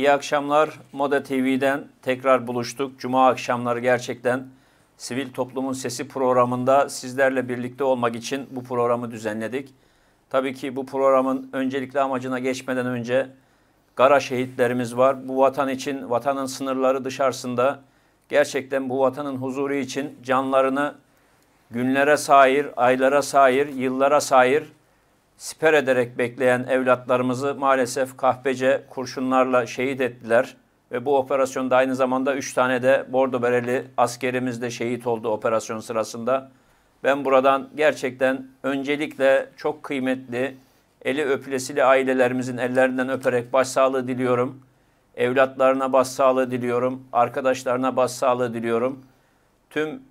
iyi akşamlar. Moda TV'den tekrar buluştuk. Cuma akşamları gerçekten Sivil Toplumun Sesi programında sizlerle birlikte olmak için bu programı düzenledik. Tabii ki bu programın öncelikli amacına geçmeden önce Gara şehitlerimiz var. Bu vatan için, vatanın sınırları dışarısında gerçekten bu vatanın huzuru için canlarını günlere sahir, aylara sahir, yıllara sahir siper ederek bekleyen evlatlarımızı maalesef kahpece kurşunlarla şehit ettiler. Ve bu operasyonda aynı zamanda 3 tane de Bordo Bereli askerimiz de şehit oldu operasyon sırasında. Ben buradan gerçekten öncelikle çok kıymetli, eli öpülesiyle ailelerimizin ellerinden öperek başsağlığı diliyorum. Evlatlarına başsağlığı diliyorum, arkadaşlarına başsağlığı diliyorum. Tüm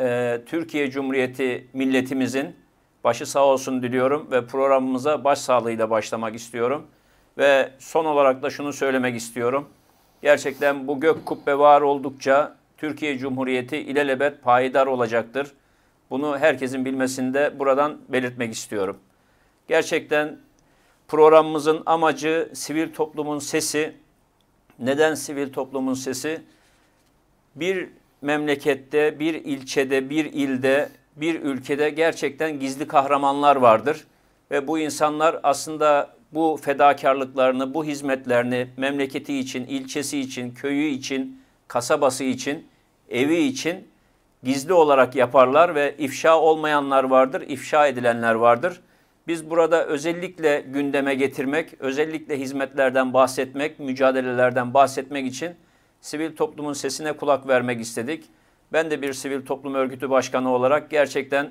e, Türkiye Cumhuriyeti milletimizin Başı sağ olsun diliyorum ve programımıza baş sağlığıyla başlamak istiyorum. Ve son olarak da şunu söylemek istiyorum. Gerçekten bu gök kubbe var oldukça Türkiye Cumhuriyeti ilelebet payidar olacaktır. Bunu herkesin bilmesinde buradan belirtmek istiyorum. Gerçekten programımızın amacı sivil toplumun sesi. Neden sivil toplumun sesi? Bir memlekette, bir ilçede, bir ilde bir ülkede gerçekten gizli kahramanlar vardır ve bu insanlar aslında bu fedakarlıklarını, bu hizmetlerini memleketi için, ilçesi için, köyü için, kasabası için, evi için gizli olarak yaparlar ve ifşa olmayanlar vardır, ifşa edilenler vardır. Biz burada özellikle gündeme getirmek, özellikle hizmetlerden bahsetmek, mücadelelerden bahsetmek için sivil toplumun sesine kulak vermek istedik. Ben de bir sivil toplum örgütü başkanı olarak gerçekten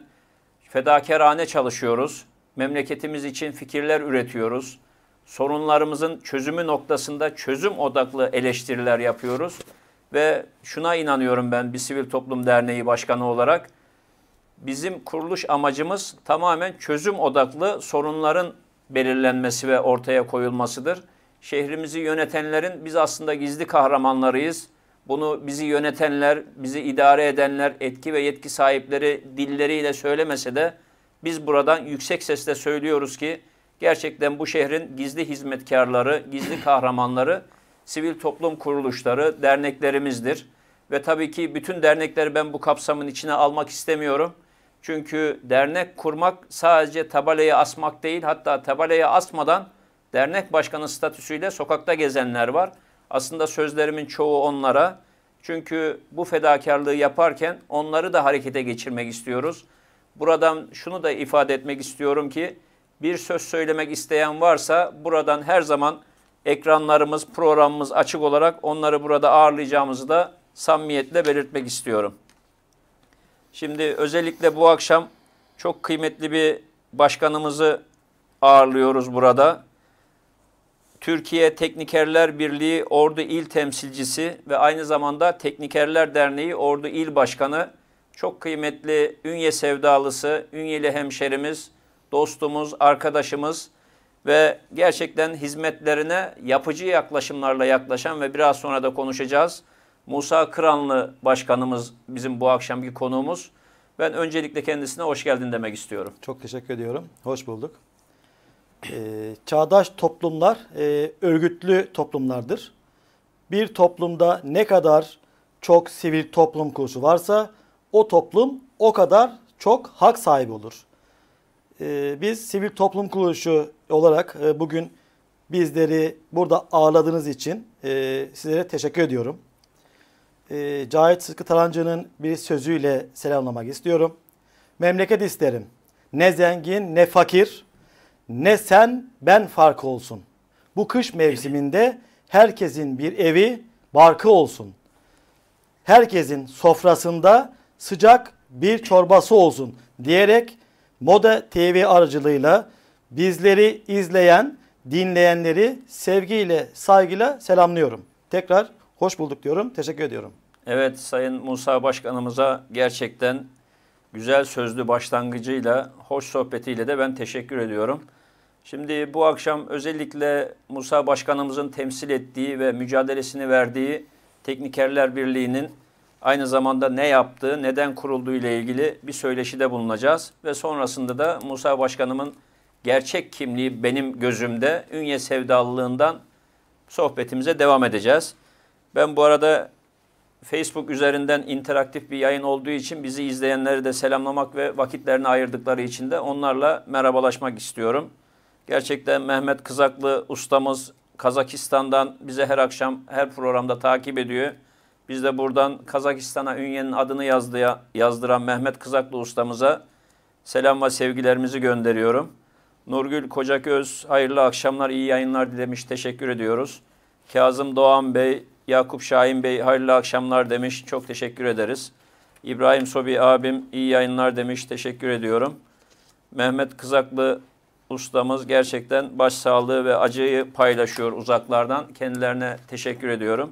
fedakarane çalışıyoruz. Memleketimiz için fikirler üretiyoruz. Sorunlarımızın çözümü noktasında çözüm odaklı eleştiriler yapıyoruz. Ve şuna inanıyorum ben bir sivil toplum derneği başkanı olarak. Bizim kuruluş amacımız tamamen çözüm odaklı sorunların belirlenmesi ve ortaya koyulmasıdır. Şehrimizi yönetenlerin biz aslında gizli kahramanlarıyız. Bunu bizi yönetenler, bizi idare edenler, etki ve yetki sahipleri dilleriyle söylemese de biz buradan yüksek sesle söylüyoruz ki gerçekten bu şehrin gizli hizmetkarları, gizli kahramanları sivil toplum kuruluşları, derneklerimizdir. Ve tabii ki bütün dernekleri ben bu kapsamın içine almak istemiyorum. Çünkü dernek kurmak sadece tabelayı asmak değil, hatta tabelayı asmadan dernek başkanı statüsüyle sokakta gezenler var. Aslında sözlerimin çoğu onlara. Çünkü bu fedakarlığı yaparken onları da harekete geçirmek istiyoruz. Buradan şunu da ifade etmek istiyorum ki bir söz söylemek isteyen varsa buradan her zaman ekranlarımız, programımız açık olarak onları burada ağırlayacağımızı da samimiyetle belirtmek istiyorum. Şimdi özellikle bu akşam çok kıymetli bir başkanımızı ağırlıyoruz burada. Türkiye Teknikerler Birliği Ordu İl Temsilcisi ve aynı zamanda Teknikerler Derneği Ordu İl Başkanı, çok kıymetli Ünye sevdalısı, Ünyeli hemşerimiz, dostumuz, arkadaşımız ve gerçekten hizmetlerine yapıcı yaklaşımlarla yaklaşan ve biraz sonra da konuşacağız. Musa Kıranlı başkanımız bizim bu akşamki konuğumuz. Ben öncelikle kendisine hoş geldin demek istiyorum. Çok teşekkür ediyorum. Hoş bulduk. Ee, çağdaş toplumlar e, örgütlü toplumlardır. Bir toplumda ne kadar çok sivil toplum kuruluşu varsa o toplum o kadar çok hak sahibi olur. E, biz sivil toplum kuruluşu olarak e, bugün bizleri burada ağırladığınız için e, sizlere teşekkür ediyorum. E, Cahit Sıtkı Tarancı'nın bir sözüyle selamlamak istiyorum. Memleket isterim. Ne zengin ne fakir ne sen ben farkı olsun. Bu kış mevsiminde herkesin bir evi barkı olsun. Herkesin sofrasında sıcak bir çorbası olsun diyerek Moda TV aracılığıyla bizleri izleyen, dinleyenleri sevgiyle, saygıyla selamlıyorum. Tekrar hoş bulduk diyorum. Teşekkür ediyorum. Evet Sayın Musa Başkanımıza gerçekten güzel sözlü başlangıcıyla, hoş sohbetiyle de ben teşekkür ediyorum. Şimdi bu akşam özellikle Musa Başkanımızın temsil ettiği ve mücadelesini verdiği Teknikerler Birliği'nin aynı zamanda ne yaptığı, neden kurulduğu ile ilgili bir söyleşide bulunacağız. Ve sonrasında da Musa Başkanımın gerçek kimliği benim gözümde Ünye sevdalılığından sohbetimize devam edeceğiz. Ben bu arada Facebook üzerinden interaktif bir yayın olduğu için bizi izleyenleri de selamlamak ve vakitlerini ayırdıkları için de onlarla merhabalaşmak istiyorum. Gerçekten Mehmet Kızaklı ustamız Kazakistan'dan bize her akşam her programda takip ediyor. Biz de buradan Kazakistan'a Ünye'nin adını yazdıya, yazdıran Mehmet Kızaklı ustamıza selam ve sevgilerimizi gönderiyorum. Nurgül Kocaköz hayırlı akşamlar, iyi yayınlar dilemiş. Teşekkür ediyoruz. Kazım Doğan Bey, Yakup Şahin Bey hayırlı akşamlar demiş. Çok teşekkür ederiz. İbrahim Sobi abim iyi yayınlar demiş. Teşekkür ediyorum. Mehmet Kızaklı ustamız gerçekten başsağlığı ve acıyı paylaşıyor uzaklardan. Kendilerine teşekkür ediyorum.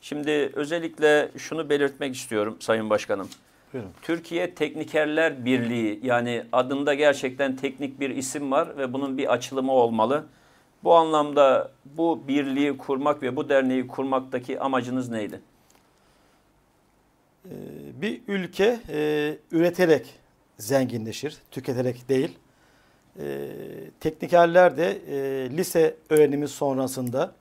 Şimdi özellikle şunu belirtmek istiyorum Sayın Başkanım. Buyurun. Türkiye Teknikerler Birliği yani adında gerçekten teknik bir isim var ve bunun bir açılımı olmalı. Bu anlamda bu birliği kurmak ve bu derneği kurmaktaki amacınız neydi? Ee, bir ülke e, üreterek zenginleşir, tüketerek değil e, teknikerler de e, lise öğrenimi sonrasında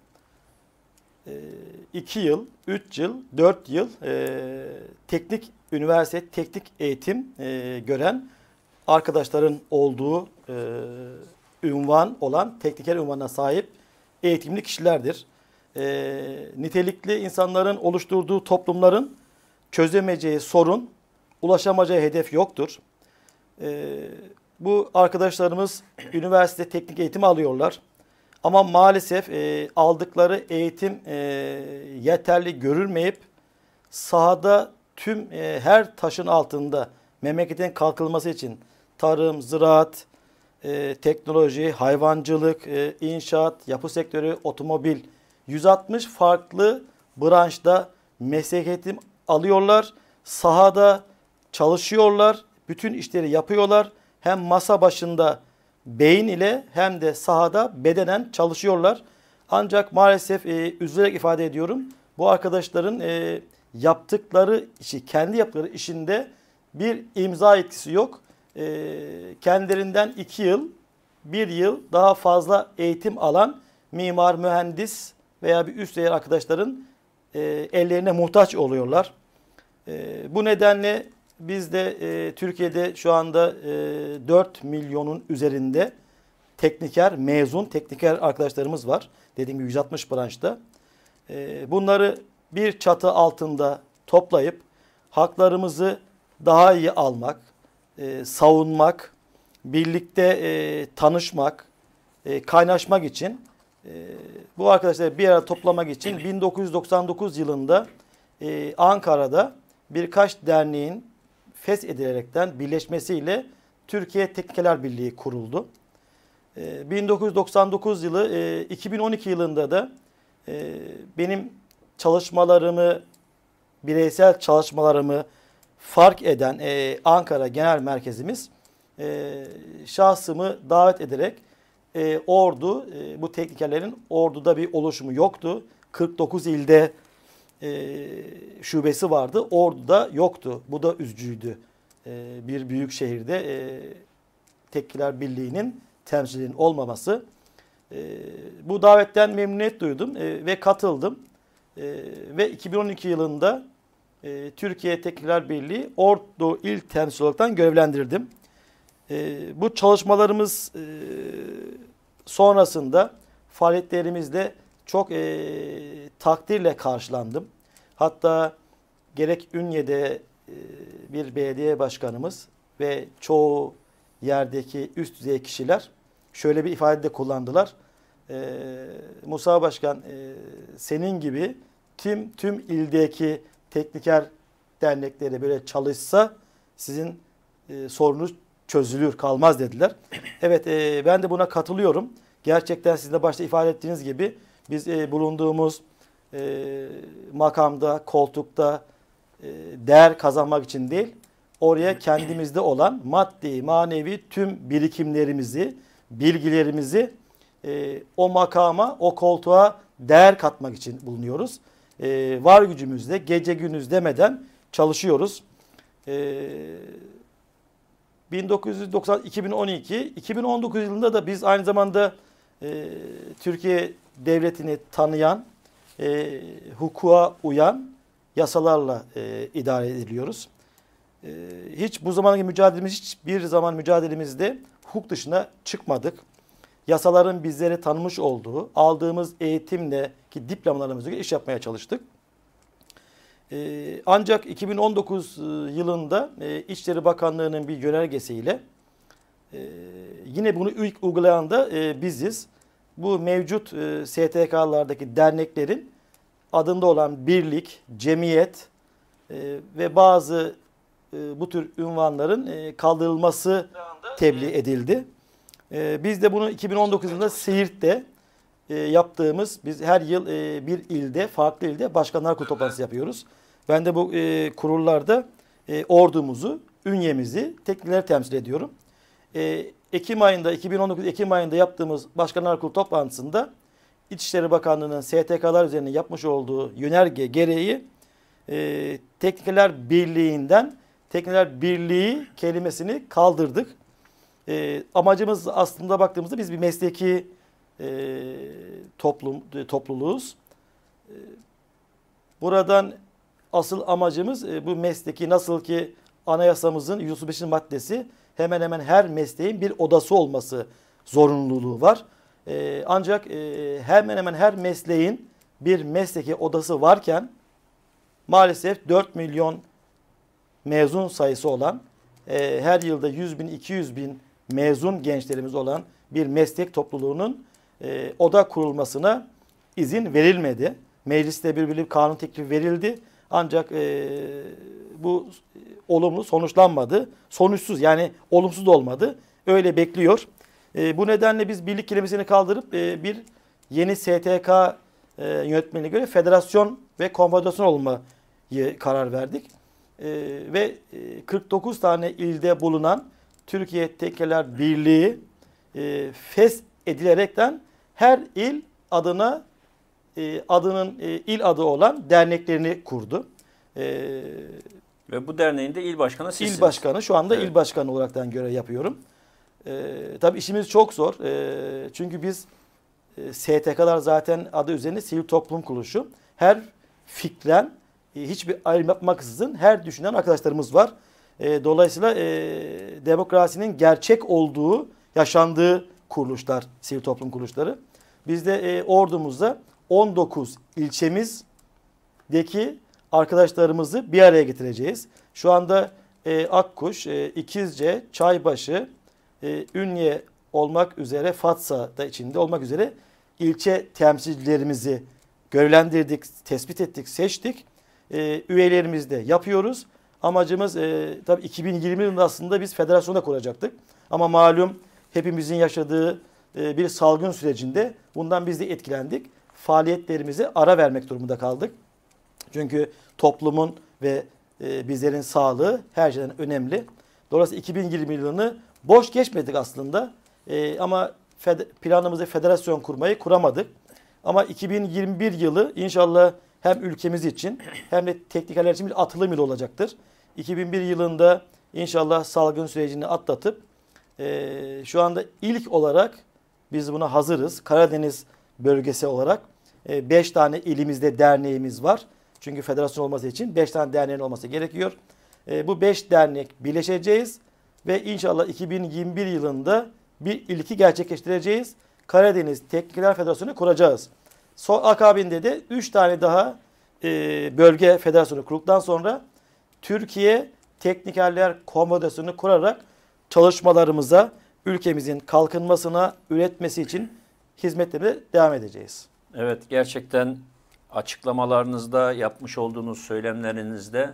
2 e, yıl, 3 yıl, 4 yıl e, teknik üniversite, teknik eğitim e, gören arkadaşların olduğu e, ünvan olan tekniker ünvanına sahip eğitimli kişilerdir. E, nitelikli insanların oluşturduğu toplumların çözemeyeceği sorun, ulaşamayacağı hedef yoktur. E, bu arkadaşlarımız üniversite teknik eğitimi alıyorlar. Ama maalesef e, aldıkları eğitim e, yeterli görülmeyip sahada tüm e, her taşın altında memleketin kalkılması için tarım, ziraat, e, teknoloji, hayvancılık, e, inşaat, yapı sektörü, otomobil 160 farklı branşta meslek eğitim alıyorlar. Sahada çalışıyorlar, bütün işleri yapıyorlar hem masa başında beyin ile hem de sahada bedenen çalışıyorlar. Ancak maalesef e, üzülerek ifade ediyorum. Bu arkadaşların e, yaptıkları işi, kendi yaptıkları işinde bir imza etkisi yok. E, kendilerinden iki yıl, bir yıl daha fazla eğitim alan mimar, mühendis veya bir üst değer arkadaşların e, ellerine muhtaç oluyorlar. E, bu nedenle biz de e, Türkiye'de şu anda e, 4 milyonun üzerinde tekniker, mezun tekniker arkadaşlarımız var. Dediğim gibi 160 branşta. E, bunları bir çatı altında toplayıp haklarımızı daha iyi almak, e, savunmak, birlikte e, tanışmak, e, kaynaşmak için e, bu arkadaşları bir araya toplamak için 1999 yılında e, Ankara'da birkaç derneğin Fes edilerekten birleşmesiyle Türkiye Teknikerler Birliği kuruldu. 1999 ee, yılı, 2012 e, yılında da e, benim çalışmalarımı, bireysel çalışmalarımı fark eden e, Ankara Genel Merkezimiz şahsımı davet ederek ordu, bu teknikerlerin orduda bir oluşumu yoktu. 49 ilde e, şubesi vardı. Ordu'da yoktu. Bu da üzücüydü. E, bir büyük şehirde e, Tekkiler Birliği'nin temsilinin olmaması. E, bu davetten memnuniyet duydum e, ve katıldım. E, ve 2012 yılında e, Türkiye Tekkiler Birliği Ordu İl Temsil olaraktan görevlendirdim. E, bu çalışmalarımız e, sonrasında faaliyetlerimizde çok e, takdirle karşılandım. Hatta gerek Ünye'de e, bir belediye başkanımız ve çoğu yerdeki üst düzey kişiler şöyle bir ifade de kullandılar. E, Musa Başkan e, senin gibi tüm tüm ildeki tekniker dernekleri böyle çalışsa sizin sorunuz çözülür kalmaz dediler. Evet ben de buna katılıyorum. Gerçekten sizin de başta ifade ettiğiniz gibi biz bulunduğumuz e, makamda, koltukta e, değer kazanmak için değil, oraya kendimizde olan maddi, manevi tüm birikimlerimizi, bilgilerimizi e, o makama, o koltuğa değer katmak için bulunuyoruz. E, var gücümüzle, gece gündüz demeden çalışıyoruz. E, 1990 2012 2019 yılında da biz aynı zamanda e, Türkiye devletini tanıyan e, hukuka uyan yasalarla e, idare ediliyoruz. E, hiç bu zamanki mücadelemiz hiçbir zaman mücadelemizde hukuk dışına çıkmadık. Yasaların bizleri tanımış olduğu, aldığımız eğitimle ki diplomalarımızla iş yapmaya çalıştık. E, ancak 2019 e, yılında e, İçişleri Bakanlığı'nın bir yönergesiyle e, yine bunu ilk uygulayan da e, biziz bu mevcut e, STK'lardaki derneklerin adında olan birlik, cemiyet e, ve bazı e, bu tür ünvanların e, kaldırılması tebliğ edildi. E, biz de bunu 2019'da yılında Siirt'te e, yaptığımız, biz her yıl e, bir ilde, farklı ilde başkanlar kurulu toplantısı yapıyoruz. Ben de bu e, kurullarda e, ordumuzu, ünyemizi, teknileri temsil ediyorum. E, Ekim ayında 2019 Ekim ayında yaptığımız Başkanlar Kurulu toplantısında İçişleri Bakanlığı'nın STK'lar üzerine yapmış olduğu yönerge gereği e, Teknikler Birliği'nden Teknikler Birliği kelimesini kaldırdık. E, amacımız aslında baktığımızda biz bir mesleki e, toplum e, topluluğuz. E, buradan asıl amacımız e, bu mesleki nasıl ki anayasamızın 105. maddesi hemen hemen her mesleğin bir odası olması zorunluluğu var. E, ancak e, hemen hemen her mesleğin bir mesleki odası varken maalesef 4 milyon mezun sayısı olan e, her yılda 100 bin 200 bin mezun gençlerimiz olan bir meslek topluluğunun e, oda kurulmasına izin verilmedi. Mecliste bir bilim kanun teklifi verildi ancak e, bu olumlu sonuçlanmadı. Sonuçsuz yani olumsuz olmadı. Öyle bekliyor. E, bu nedenle biz birlik kelimesini kaldırıp e, bir yeni STK e, yönetmeliğine göre federasyon ve konfederasyon olmayı karar verdik. E, ve 49 tane ilde bulunan Türkiye Tekeler Birliği e, fes edilerekten her il adına e, adının e, il adı olan derneklerini kurdu. E, Ve bu derneğin de il başkanı sizsiniz. İl başkanı şu anda evet. il başkanı olaraktan görev yapıyorum. E, tabii işimiz çok zor. çünkü biz e, STK'lar zaten adı üzerinde sivil toplum kuruluşu. Her fikren hiçbir ayrım yapmaksızın her düşünen arkadaşlarımız var. dolayısıyla demokrasinin gerçek olduğu, yaşandığı kuruluşlar, sivil toplum kuruluşları. Biz de e, ordumuzda 19 ilçemizdeki arkadaşlarımızı bir araya getireceğiz. Şu anda e, Akkuş, e, İkizce, Çaybaşı, e, Ünye olmak üzere Fatsa da içinde olmak üzere ilçe temsilcilerimizi görevlendirdik, tespit ettik, seçtik. E, üyelerimizi de yapıyoruz. Amacımız e, tabii 2020 yılında aslında biz federasyonu da kuracaktık. Ama malum hepimizin yaşadığı e, bir salgın sürecinde bundan biz de etkilendik faaliyetlerimizi ara vermek durumunda kaldık. Çünkü toplumun ve e, bizlerin sağlığı her şeyden önemli. Dolayısıyla 2020 yılını boş geçmedik aslında. E, ama fed planımızı federasyon kurmayı kuramadık. Ama 2021 yılı inşallah hem ülkemiz için hem de teknikerler için bir atılım yılı olacaktır. 2001 yılında inşallah salgın sürecini atlatıp e, şu anda ilk olarak biz buna hazırız. Karadeniz bölgesi olarak 5 e, tane ilimizde derneğimiz var. Çünkü federasyon olması için 5 tane derneğin olması gerekiyor. E, bu 5 dernek birleşeceğiz ve inşallah 2021 yılında bir ilki gerçekleştireceğiz. Karadeniz Teknikler Federasyonu kuracağız. So akabinde de 3 tane daha e, bölge federasyonu kurduktan sonra Türkiye Teknikerler Komodasyonu kurarak çalışmalarımıza, ülkemizin kalkınmasına, üretmesi için hizmetlerine devam edeceğiz. Evet gerçekten açıklamalarınızda yapmış olduğunuz söylemlerinizde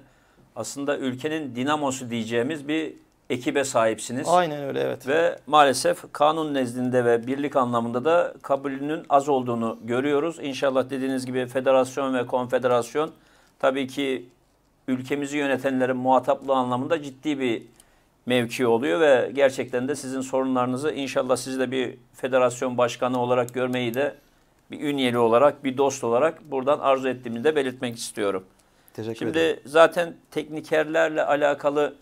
aslında ülkenin dinamosu diyeceğimiz bir ekibe sahipsiniz. Aynen öyle evet. Ve maalesef kanun nezdinde ve birlik anlamında da kabulünün az olduğunu görüyoruz. İnşallah dediğiniz gibi federasyon ve konfederasyon tabii ki ülkemizi yönetenlerin muhataplığı anlamında ciddi bir mevki oluyor ve gerçekten de sizin sorunlarınızı inşallah sizi de bir federasyon başkanı olarak görmeyi de bir ünyeli olarak, bir dost olarak buradan arzu ettiğimi de belirtmek istiyorum. Teşekkür Şimdi ederim. zaten teknikerlerle alakalı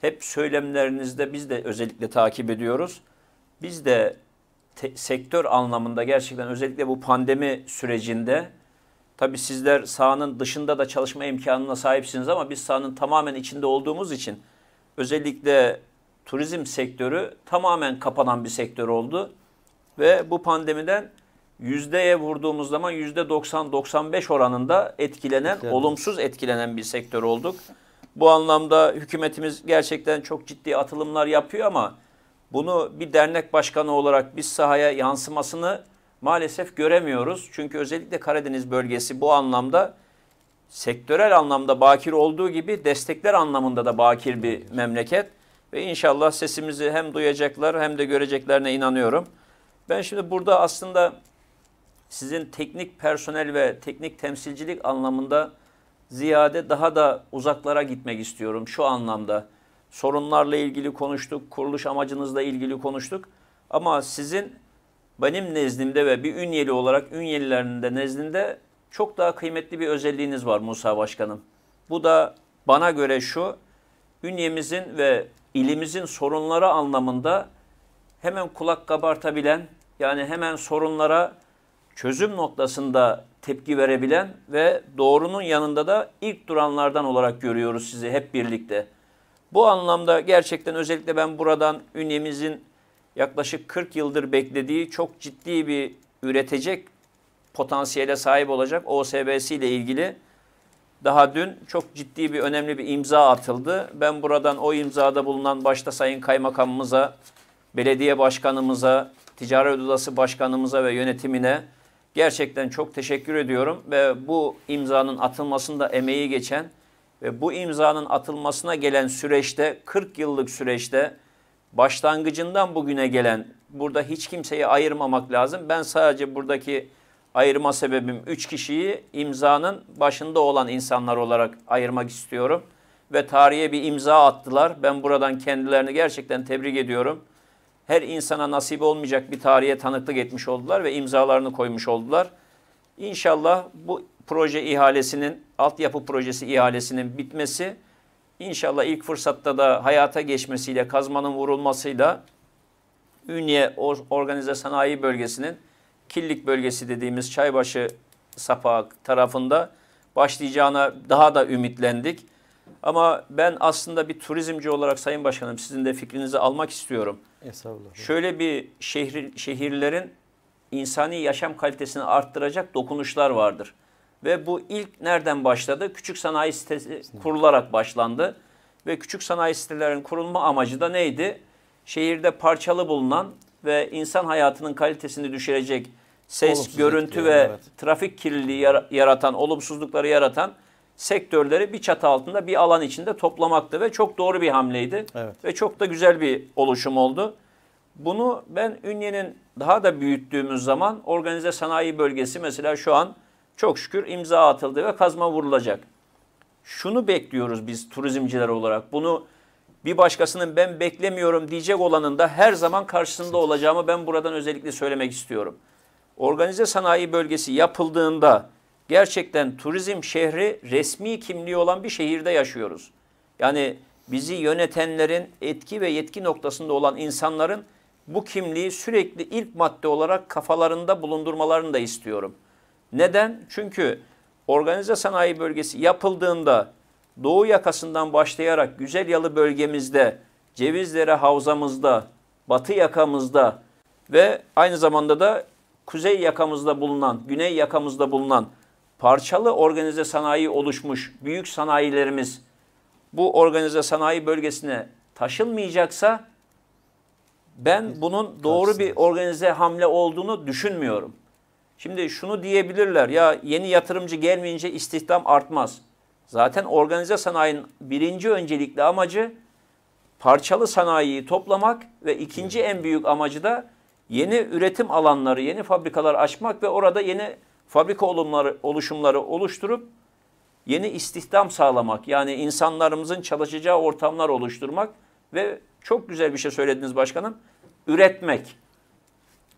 hep söylemlerinizde biz de özellikle takip ediyoruz. Biz de sektör anlamında gerçekten özellikle bu pandemi sürecinde tabi sizler sahanın dışında da çalışma imkanına sahipsiniz ama biz sahanın tamamen içinde olduğumuz için özellikle turizm sektörü tamamen kapanan bir sektör oldu ve bu pandemiden yüzdeye vurduğumuz zaman yüzde 90-95 oranında etkilenen, Etkilenmiş. olumsuz etkilenen bir sektör olduk. Bu anlamda hükümetimiz gerçekten çok ciddi atılımlar yapıyor ama bunu bir dernek başkanı olarak biz sahaya yansımasını maalesef göremiyoruz. Çünkü özellikle Karadeniz bölgesi bu anlamda sektörel anlamda bakir olduğu gibi destekler anlamında da bakir bir memleket. Ve inşallah sesimizi hem duyacaklar hem de göreceklerine inanıyorum. Ben şimdi burada aslında sizin teknik personel ve teknik temsilcilik anlamında ziyade daha da uzaklara gitmek istiyorum şu anlamda. Sorunlarla ilgili konuştuk, kuruluş amacınızla ilgili konuştuk. Ama sizin benim nezdimde ve bir ünyeli olarak ünyelilerin de nezdinde çok daha kıymetli bir özelliğiniz var Musa Başkanım. Bu da bana göre şu, ünyemizin ve ilimizin sorunları anlamında hemen kulak kabartabilen, yani hemen sorunlara çözüm noktasında tepki verebilen ve doğrunun yanında da ilk duranlardan olarak görüyoruz sizi hep birlikte. Bu anlamda gerçekten özellikle ben buradan ünyemizin yaklaşık 40 yıldır beklediği çok ciddi bir üretecek potansiyele sahip olacak OSB'si ile ilgili daha dün çok ciddi bir önemli bir imza atıldı. Ben buradan o imzada bulunan başta Sayın Kaymakamımıza, belediye başkanımıza, ticaret odası başkanımıza ve yönetimine Gerçekten çok teşekkür ediyorum ve bu imzanın atılmasında emeği geçen ve bu imzanın atılmasına gelen süreçte 40 yıllık süreçte başlangıcından bugüne gelen burada hiç kimseyi ayırmamak lazım. Ben sadece buradaki ayırma sebebim 3 kişiyi imzanın başında olan insanlar olarak ayırmak istiyorum ve tarihe bir imza attılar. Ben buradan kendilerini gerçekten tebrik ediyorum her insana nasip olmayacak bir tarihe tanıklık etmiş oldular ve imzalarını koymuş oldular. İnşallah bu proje ihalesinin, altyapı projesi ihalesinin bitmesi, inşallah ilk fırsatta da hayata geçmesiyle, kazmanın vurulmasıyla Ünye Organize Sanayi Bölgesi'nin Killik Bölgesi dediğimiz Çaybaşı Sapağı tarafında başlayacağına daha da ümitlendik. Ama ben aslında bir turizmci olarak Sayın Başkanım sizin de fikrinizi almak istiyorum. Estağfurullah. Şöyle bir şehir, şehirlerin insani yaşam kalitesini arttıracak dokunuşlar vardır. Ve bu ilk nereden başladı? Küçük sanayi sitesi kurularak başlandı. Ve küçük sanayi sitelerinin kurulma amacı da neydi? Şehirde parçalı bulunan ve insan hayatının kalitesini düşürecek ses, olumsuz görüntü ve evet. trafik kirliliği yaratan, olumsuzlukları yaratan sektörleri bir çatı altında bir alan içinde toplamaktı ve çok doğru bir hamleydi. Evet. Ve çok da güzel bir oluşum oldu. Bunu ben Ünye'nin daha da büyüttüğümüz zaman organize sanayi bölgesi mesela şu an çok şükür imza atıldı ve kazma vurulacak. Şunu bekliyoruz biz turizmciler olarak. Bunu bir başkasının ben beklemiyorum diyecek olanın da her zaman karşısında olacağımı ben buradan özellikle söylemek istiyorum. Organize sanayi bölgesi yapıldığında gerçekten turizm şehri resmi kimliği olan bir şehirde yaşıyoruz. Yani bizi yönetenlerin etki ve yetki noktasında olan insanların bu kimliği sürekli ilk madde olarak kafalarında bulundurmalarını da istiyorum. Neden? Çünkü organize sanayi bölgesi yapıldığında doğu yakasından başlayarak güzel yalı bölgemizde, Cevizlere havzamızda, batı yakamızda ve aynı zamanda da kuzey yakamızda bulunan, güney yakamızda bulunan parçalı organize sanayi oluşmuş büyük sanayilerimiz bu organize sanayi bölgesine taşınmayacaksa ben bunun doğru bir organize hamle olduğunu düşünmüyorum. Şimdi şunu diyebilirler ya yeni yatırımcı gelmeyince istihdam artmaz. Zaten organize sanayinin birinci öncelikli amacı parçalı sanayiyi toplamak ve ikinci en büyük amacı da yeni üretim alanları, yeni fabrikalar açmak ve orada yeni fabrika olumları, oluşumları oluşturup yeni istihdam sağlamak yani insanlarımızın çalışacağı ortamlar oluşturmak ve çok güzel bir şey söylediniz başkanım üretmek.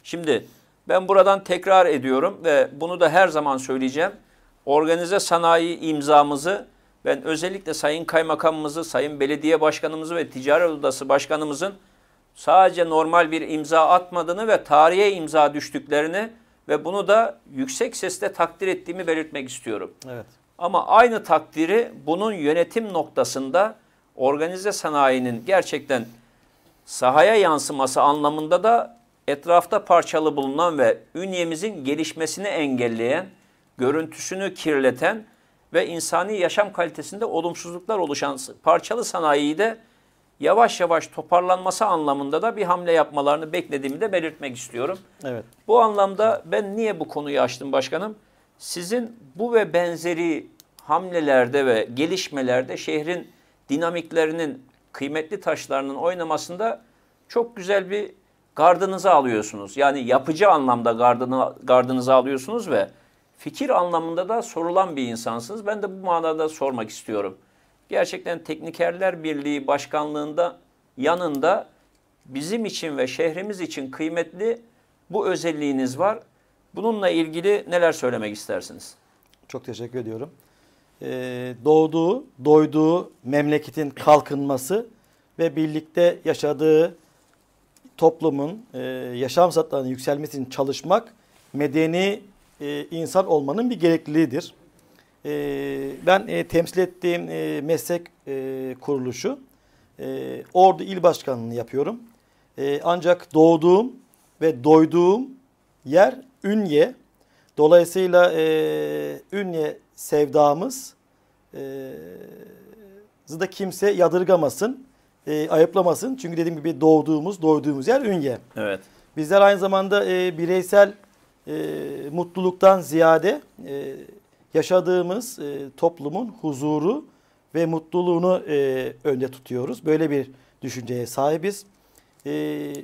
Şimdi ben buradan tekrar ediyorum ve bunu da her zaman söyleyeceğim. Organize sanayi imzamızı ben özellikle sayın kaymakamımızı, sayın belediye başkanımızı ve ticaret odası başkanımızın sadece normal bir imza atmadığını ve tarihe imza düştüklerini ve bunu da yüksek sesle takdir ettiğimi belirtmek istiyorum. Evet. Ama aynı takdiri bunun yönetim noktasında organize sanayinin gerçekten sahaya yansıması anlamında da etrafta parçalı bulunan ve ünyemizin gelişmesini engelleyen, görüntüsünü kirleten ve insani yaşam kalitesinde olumsuzluklar oluşan parçalı sanayiyi de yavaş yavaş toparlanması anlamında da bir hamle yapmalarını beklediğimi de belirtmek istiyorum. Evet. Bu anlamda ben niye bu konuyu açtım başkanım? Sizin bu ve benzeri hamlelerde ve gelişmelerde şehrin dinamiklerinin kıymetli taşlarının oynamasında çok güzel bir gardınızı alıyorsunuz. Yani yapıcı anlamda gardını, gardınıza alıyorsunuz ve fikir anlamında da sorulan bir insansınız. Ben de bu manada sormak istiyorum gerçekten Teknikerler Birliği Başkanlığı'nda yanında bizim için ve şehrimiz için kıymetli bu özelliğiniz var. Bununla ilgili neler söylemek istersiniz? Çok teşekkür ediyorum. Ee, doğduğu, doyduğu memleketin kalkınması ve birlikte yaşadığı toplumun e, yaşam satlarının yükselmesini çalışmak medeni e, insan olmanın bir gerekliliğidir. E, ben e, temsil ettiğim e, meslek e, kuruluşu e, Ordu İl Başkanlığı'nı yapıyorum. E, ancak doğduğum ve doyduğum yer Ünye. Dolayısıyla e, Ünye sevdamız e, da kimse yadırgamasın, e, ayıplamasın. Çünkü dediğim gibi doğduğumuz, doyduğumuz yer Ünye. Evet. Bizler aynı zamanda e, bireysel e, mutluluktan ziyade e, yaşadığımız e, toplumun huzuru ve mutluluğunu e, önde tutuyoruz. Böyle bir düşünceye sahibiz. E,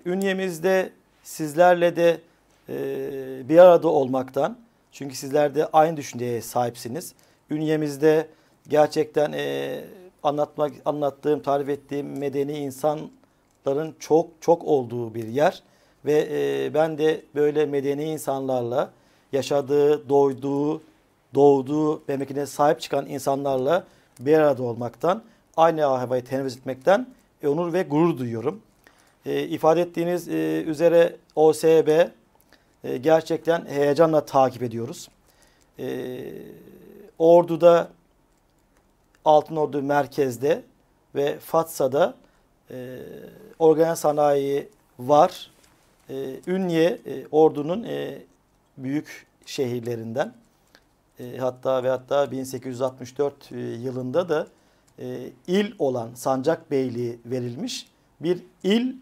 ünyemizde sizlerle de e, bir arada olmaktan, çünkü sizler de aynı düşünceye sahipsiniz. Ünyemizde gerçekten e, anlatmak anlattığım, tarif ettiğim medeni insanların çok çok olduğu bir yer ve e, ben de böyle medeni insanlarla yaşadığı, doyduğu, doğduğu memleketine sahip çıkan insanlarla bir arada olmaktan, aynı havayı teneffüs etmekten e, onur ve gurur duyuyorum. E, ifade ettiğiniz e, üzere OSB e, gerçekten heyecanla takip ediyoruz. E, Ordu'da, Altınordu merkezde ve Fatsa'da e, organ sanayi var. E, Ünye e, ordunun e, büyük şehirlerinden. E, hatta ve hatta 1864 e, yılında da e, il olan Sancak Beyliği verilmiş bir il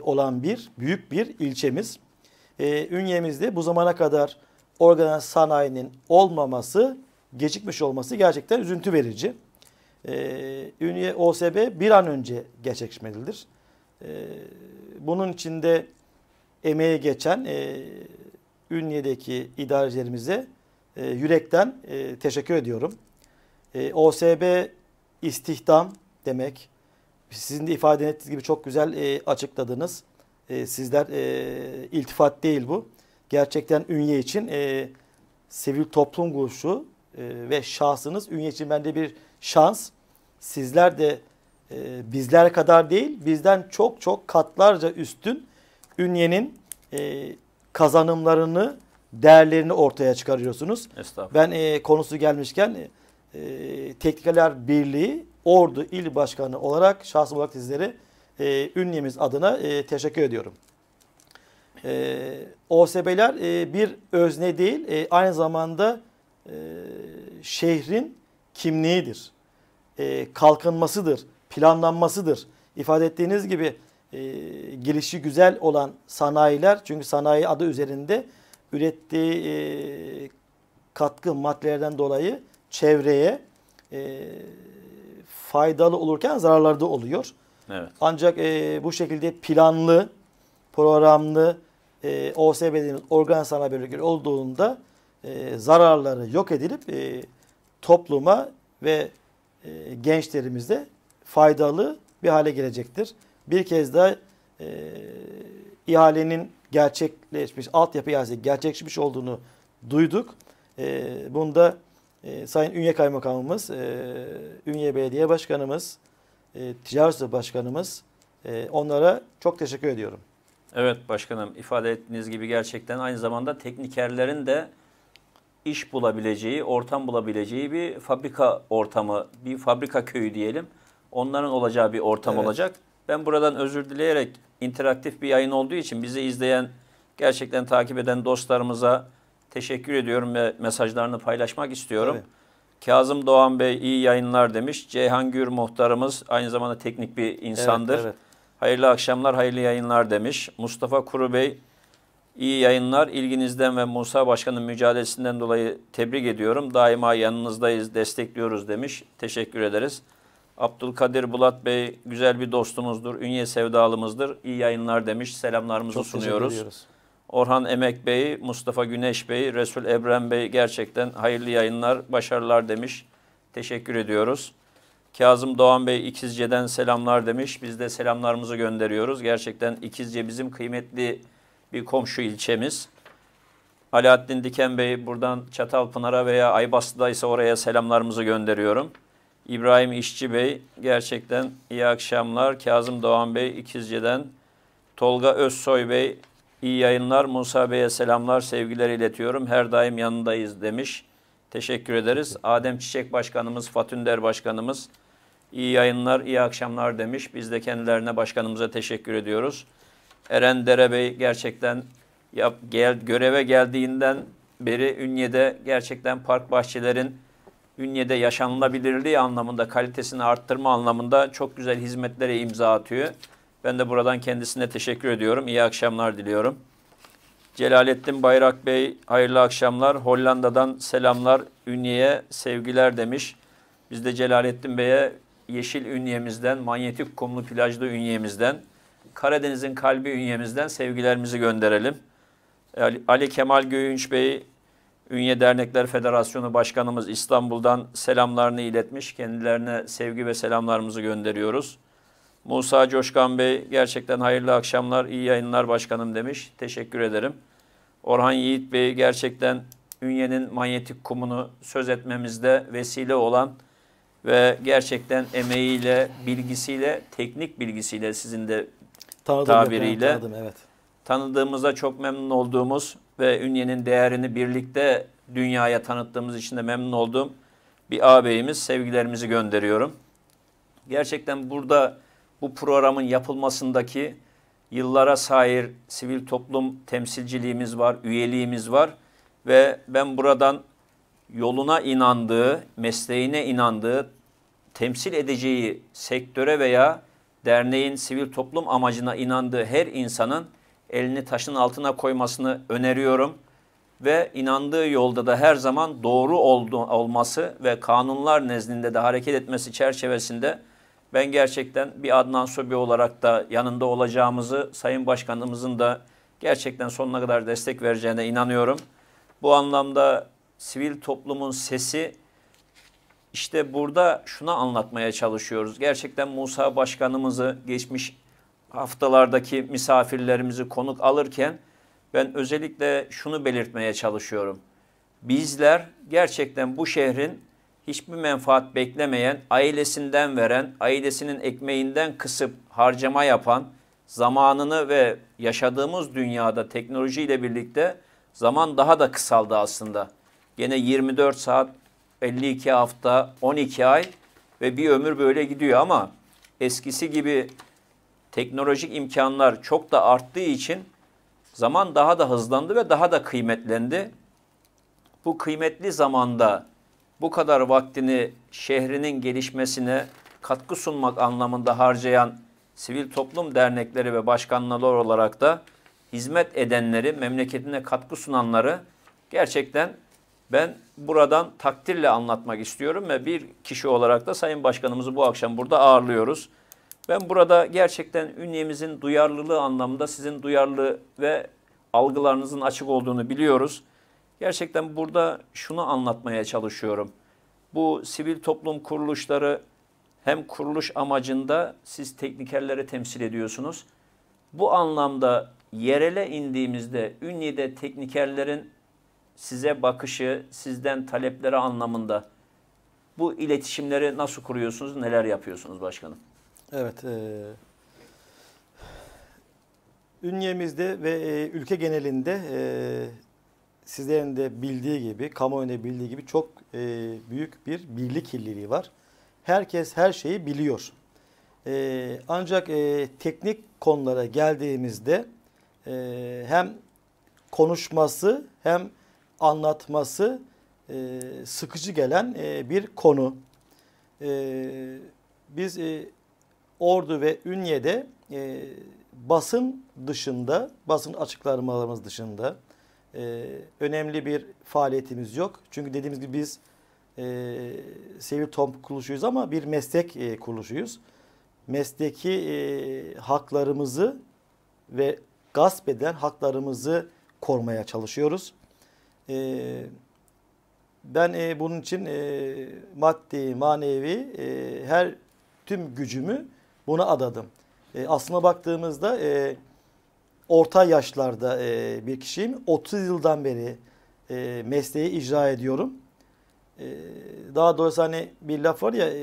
olan bir büyük bir ilçemiz. E, ünyemizde bu zamana kadar organize sanayinin olmaması, gecikmiş olması gerçekten üzüntü verici. E, Ünye OSB bir an önce gerçekleşmelidir. bunun içinde emeğe geçen e, Ünye'deki idarecilerimize e, yürekten e, teşekkür ediyorum. E, ee, OSB istihdam demek. Sizin de ifade ettiğiniz gibi çok güzel e, açıkladınız. E, sizler e, iltifat değil bu. Gerçekten ünye için e, sivil toplum kuruluşu e, ve şahsınız ünye için bende bir şans. Sizler de e, bizler kadar değil bizden çok çok katlarca üstün ünyenin e, kazanımlarını değerlerini ortaya çıkarıyorsunuz. Ben e, konusu gelmişken e, e Teknikeler Birliği Ordu İl Başkanı olarak şahsım olarak sizleri e, ünlemiz adına e, teşekkür ediyorum. E, OSB'ler e, bir özne değil e, aynı zamanda e, şehrin kimliğidir, e, kalkınmasıdır, planlanmasıdır. İfade ettiğiniz gibi e, gelişi güzel olan sanayiler çünkü sanayi adı üzerinde ürettiği e, katkı maddelerden dolayı çevreye e, faydalı olurken zararları da oluyor. Evet. Ancak e, bu şekilde planlı, programlı e, OSB dediğimiz organ sanayi bölgeleri olduğunda e, zararları yok edilip e, topluma ve e, gençlerimize faydalı bir hale gelecektir. Bir kez daha e, ihalenin gerçekleşmiş, altyapı ihalesi gerçekleşmiş olduğunu duyduk. E, bunda e, Sayın Ünye Kaymakamımız, e, Ünye Belediye Başkanımız, e, Ticaret Başkanımız e, onlara çok teşekkür ediyorum. Evet başkanım ifade ettiğiniz gibi gerçekten aynı zamanda teknikerlerin de iş bulabileceği, ortam bulabileceği bir fabrika ortamı, bir fabrika köyü diyelim. Onların olacağı bir ortam evet. olacak. Ben buradan özür dileyerek interaktif bir yayın olduğu için bizi izleyen, gerçekten takip eden dostlarımıza teşekkür ediyorum ve mesajlarını paylaşmak istiyorum. Tabii. Kazım Doğan Bey iyi yayınlar demiş. Ceyhan Gür muhtarımız aynı zamanda teknik bir insandır. Evet, evet. Hayırlı akşamlar, hayırlı yayınlar demiş. Mustafa Kuru Bey iyi yayınlar. İlginizden ve Musa Başkan'ın mücadelesinden dolayı tebrik ediyorum. Daima yanınızdayız, destekliyoruz demiş. Teşekkür ederiz. Abdülkadir Bulat Bey güzel bir dostumuzdur, ünye sevdalımızdır. İyi yayınlar demiş, selamlarımızı Çok sunuyoruz. Orhan Emek Bey, Mustafa Güneş Bey, Resul Ebrem Bey gerçekten hayırlı yayınlar, başarılar demiş. Teşekkür ediyoruz. Kazım Doğan Bey İkizce'den selamlar demiş. Biz de selamlarımızı gönderiyoruz. Gerçekten İkizce bizim kıymetli bir komşu ilçemiz. Alaaddin Diken Bey buradan Çatalpınar'a veya Aybastı'daysa oraya selamlarımızı gönderiyorum. İbrahim İşçi Bey gerçekten iyi akşamlar. Kazım Doğan Bey İkizce'den. Tolga Özsoy Bey iyi yayınlar. Musa Bey'e selamlar, sevgiler iletiyorum. Her daim yanındayız demiş. Teşekkür ederiz. Adem Çiçek Başkanımız, Fatünder Başkanımız iyi yayınlar, iyi akşamlar demiş. Biz de kendilerine başkanımıza teşekkür ediyoruz. Eren Dere Bey gerçekten yap, gel, göreve geldiğinden beri Ünye'de gerçekten park bahçelerin Ünye'de yaşanılabilirliği anlamında, kalitesini arttırma anlamında çok güzel hizmetlere imza atıyor. Ben de buradan kendisine teşekkür ediyorum. İyi akşamlar diliyorum. Celalettin Bayrak Bey, hayırlı akşamlar. Hollanda'dan selamlar, Ünye'ye sevgiler demiş. Biz de Celalettin Bey'e yeşil ünyemizden, manyetik kumlu plajlı ünyemizden, Karadeniz'in kalbi ünyemizden sevgilerimizi gönderelim. Ali Kemal Göğünç Bey, Ünye Dernekler Federasyonu Başkanımız İstanbul'dan selamlarını iletmiş. Kendilerine sevgi ve selamlarımızı gönderiyoruz. Musa Coşkan Bey gerçekten hayırlı akşamlar, iyi yayınlar başkanım demiş. Teşekkür ederim. Orhan Yiğit Bey gerçekten Ünye'nin manyetik kumunu söz etmemizde vesile olan ve gerçekten emeğiyle, bilgisiyle, teknik bilgisiyle sizin de tanıdım tabiriyle efendim, tanıdım, evet. tanıdığımıza çok memnun olduğumuz ve Ünye'nin değerini birlikte dünyaya tanıttığımız için de memnun oldum. Bir ağabeyimiz sevgilerimizi gönderiyorum. Gerçekten burada bu programın yapılmasındaki yıllara sair sivil toplum temsilciliğimiz var, üyeliğimiz var ve ben buradan yoluna inandığı, mesleğine inandığı, temsil edeceği sektöre veya derneğin sivil toplum amacına inandığı her insanın elini taşın altına koymasını öneriyorum. Ve inandığı yolda da her zaman doğru oldu, olması ve kanunlar nezdinde de hareket etmesi çerçevesinde ben gerçekten bir Adnan Sobi olarak da yanında olacağımızı Sayın Başkanımızın da gerçekten sonuna kadar destek vereceğine inanıyorum. Bu anlamda sivil toplumun sesi işte burada şuna anlatmaya çalışıyoruz. Gerçekten Musa Başkanımızı geçmiş haftalardaki misafirlerimizi konuk alırken ben özellikle şunu belirtmeye çalışıyorum. Bizler gerçekten bu şehrin hiçbir menfaat beklemeyen, ailesinden veren, ailesinin ekmeğinden kısıp harcama yapan, zamanını ve yaşadığımız dünyada teknolojiyle birlikte zaman daha da kısaldı aslında. Gene 24 saat, 52 hafta, 12 ay ve bir ömür böyle gidiyor ama eskisi gibi teknolojik imkanlar çok da arttığı için zaman daha da hızlandı ve daha da kıymetlendi. Bu kıymetli zamanda bu kadar vaktini şehrinin gelişmesine katkı sunmak anlamında harcayan sivil toplum dernekleri ve başkanlılar olarak da hizmet edenleri, memleketine katkı sunanları gerçekten ben buradan takdirle anlatmak istiyorum ve bir kişi olarak da Sayın Başkanımızı bu akşam burada ağırlıyoruz. Ben burada gerçekten ünyemizin duyarlılığı anlamında sizin duyarlı ve algılarınızın açık olduğunu biliyoruz. Gerçekten burada şunu anlatmaya çalışıyorum. Bu sivil toplum kuruluşları hem kuruluş amacında siz teknikerleri temsil ediyorsunuz. Bu anlamda yerele indiğimizde Ünye'de teknikerlerin size bakışı, sizden talepleri anlamında bu iletişimleri nasıl kuruyorsunuz, neler yapıyorsunuz başkanım? Evet. E, ünyemizde ve e, ülke genelinde e, sizlerin de bildiği gibi, kamuoyunda bildiği gibi çok e, büyük bir birlik kirliliği var. Herkes her şeyi biliyor. E, ancak e, teknik konulara geldiğimizde e, hem konuşması hem anlatması e, sıkıcı gelen e, bir konu. E, biz e, Ordu ve Ünye'de e, basın dışında, basın açıklamalarımız dışında e, önemli bir faaliyetimiz yok. Çünkü dediğimiz gibi biz e, Sevil Tom kuruluşuyuz ama bir meslek e, kuruluşuyuz. Mesleki e, haklarımızı ve gasp eden haklarımızı korumaya çalışıyoruz. E, ben e, bunun için e, maddi, manevi e, her tüm gücümü buna adadım. E, aslına baktığımızda e, orta yaşlarda e, bir kişiyim. 30 yıldan beri e, mesleği icra ediyorum. E, daha doğrusu hani bir laf var ya e,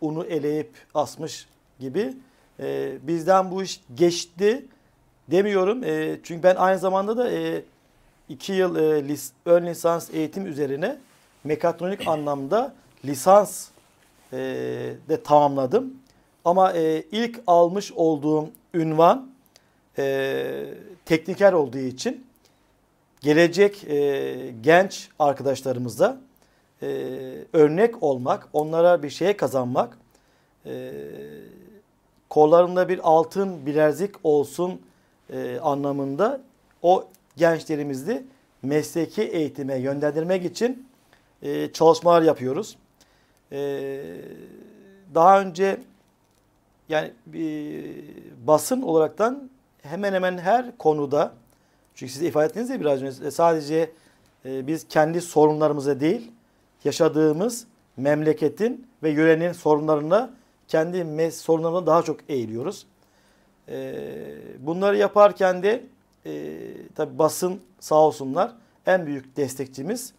unu eleyip asmış gibi. E, bizden bu iş geçti demiyorum. E, çünkü ben aynı zamanda da e, yıl e, lis, ön lisans eğitim üzerine mekatronik anlamda lisans e, de tamamladım. Ama e, ilk almış olduğum ünvan e, tekniker olduğu için gelecek e, genç arkadaşlarımıza e, örnek olmak, onlara bir şey kazanmak, e, kollarında bir altın bilezik olsun e, anlamında o gençlerimizi mesleki eğitime yönlendirmek için e, çalışmalar yapıyoruz. E, daha önce yani e, basın olaraktan hemen hemen her konuda çünkü siz ifade ettiniz ya biraz önce sadece e, biz kendi sorunlarımıza değil yaşadığımız memleketin ve yörenin sorunlarına kendi sorunlarına daha çok eğiliyoruz. E, bunları yaparken de e, tabi basın sağ olsunlar en büyük destekçimiz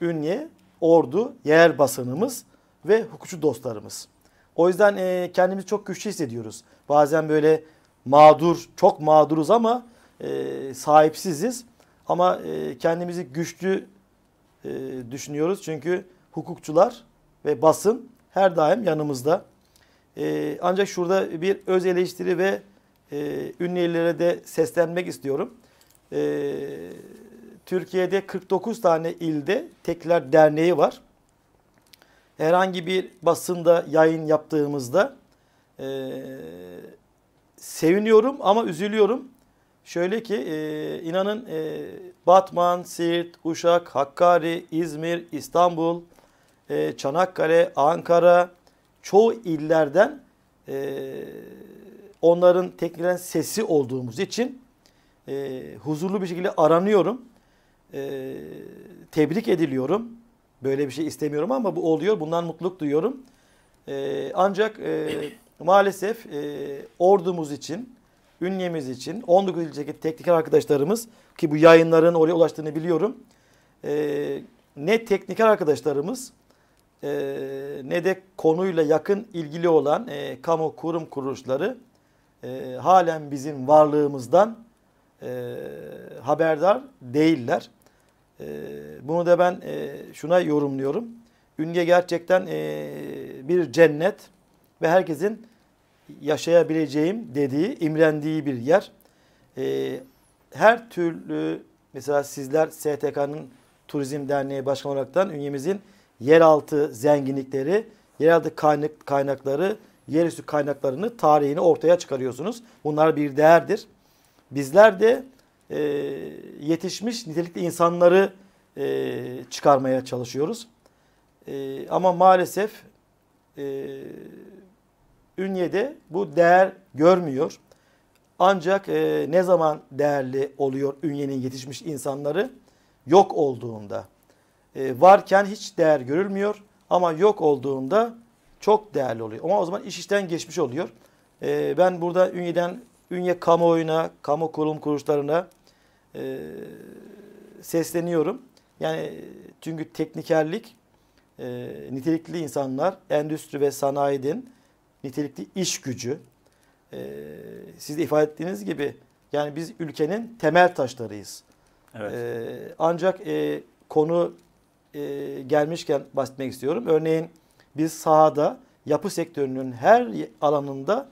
Ünye, Ordu, yer basınımız ve hukukçu dostlarımız. O yüzden e, kendimizi çok güçlü hissediyoruz. Bazen böyle mağdur, çok mağduruz ama e, sahipsiziz. Ama e, kendimizi güçlü e, düşünüyoruz. Çünkü hukukçular ve basın her daim yanımızda. E, ancak şurada bir öz eleştiri ve e, ünlülere de seslenmek istiyorum. E, Türkiye'de 49 tane ilde tekler derneği var herhangi bir basında yayın yaptığımızda e, seviniyorum ama üzülüyorum. Şöyle ki e, inanın e, Batman, Siirt, Uşak, Hakkari, İzmir, İstanbul, e, Çanakkale, Ankara çoğu illerden e, onların teknilen sesi olduğumuz için e, huzurlu bir şekilde aranıyorum. E, tebrik ediliyorum Böyle bir şey istemiyorum ama bu oluyor. Bundan mutluluk duyuyorum. E, ancak e, maalesef e, ordumuz için, ünyemiz için 19 ilçedeki tekniker arkadaşlarımız ki bu yayınların oraya ulaştığını biliyorum. E, ne tekniker arkadaşlarımız e, ne de konuyla yakın ilgili olan e, kamu kurum kuruluşları e, halen bizim varlığımızdan e, haberdar değiller. E, bunu da ben e, şuna yorumluyorum. Ünge gerçekten e, bir cennet ve herkesin yaşayabileceğim dediği, imrendiği bir yer. E, her türlü mesela sizler STK'nın Turizm Derneği Başkanı olaraktan ünyemizin yeraltı zenginlikleri, yeraltı kaynak, kaynakları, yerüstü kaynaklarını, tarihini ortaya çıkarıyorsunuz. Bunlar bir değerdir. Bizler de e, yetişmiş nitelikli insanları e, çıkarmaya çalışıyoruz. E, ama maalesef e, Ünye'de bu değer görmüyor. Ancak e, ne zaman değerli oluyor Ünye'nin yetişmiş insanları? Yok olduğunda. E, varken hiç değer görülmüyor ama yok olduğunda çok değerli oluyor. Ama o zaman iş işten geçmiş oluyor. E, ben burada Ünye'den Ünye kamuoyuna, kamu kurum kuruluşlarına, e, sesleniyorum. Yani e, çünkü teknikerlik, e, nitelikli insanlar, endüstri ve sanayinin nitelikli iş gücü. E, siz de ifade ettiğiniz gibi yani biz ülkenin temel taşlarıyız. Evet. E, ancak e, konu e, gelmişken bahsetmek istiyorum. Örneğin biz sahada yapı sektörünün her alanında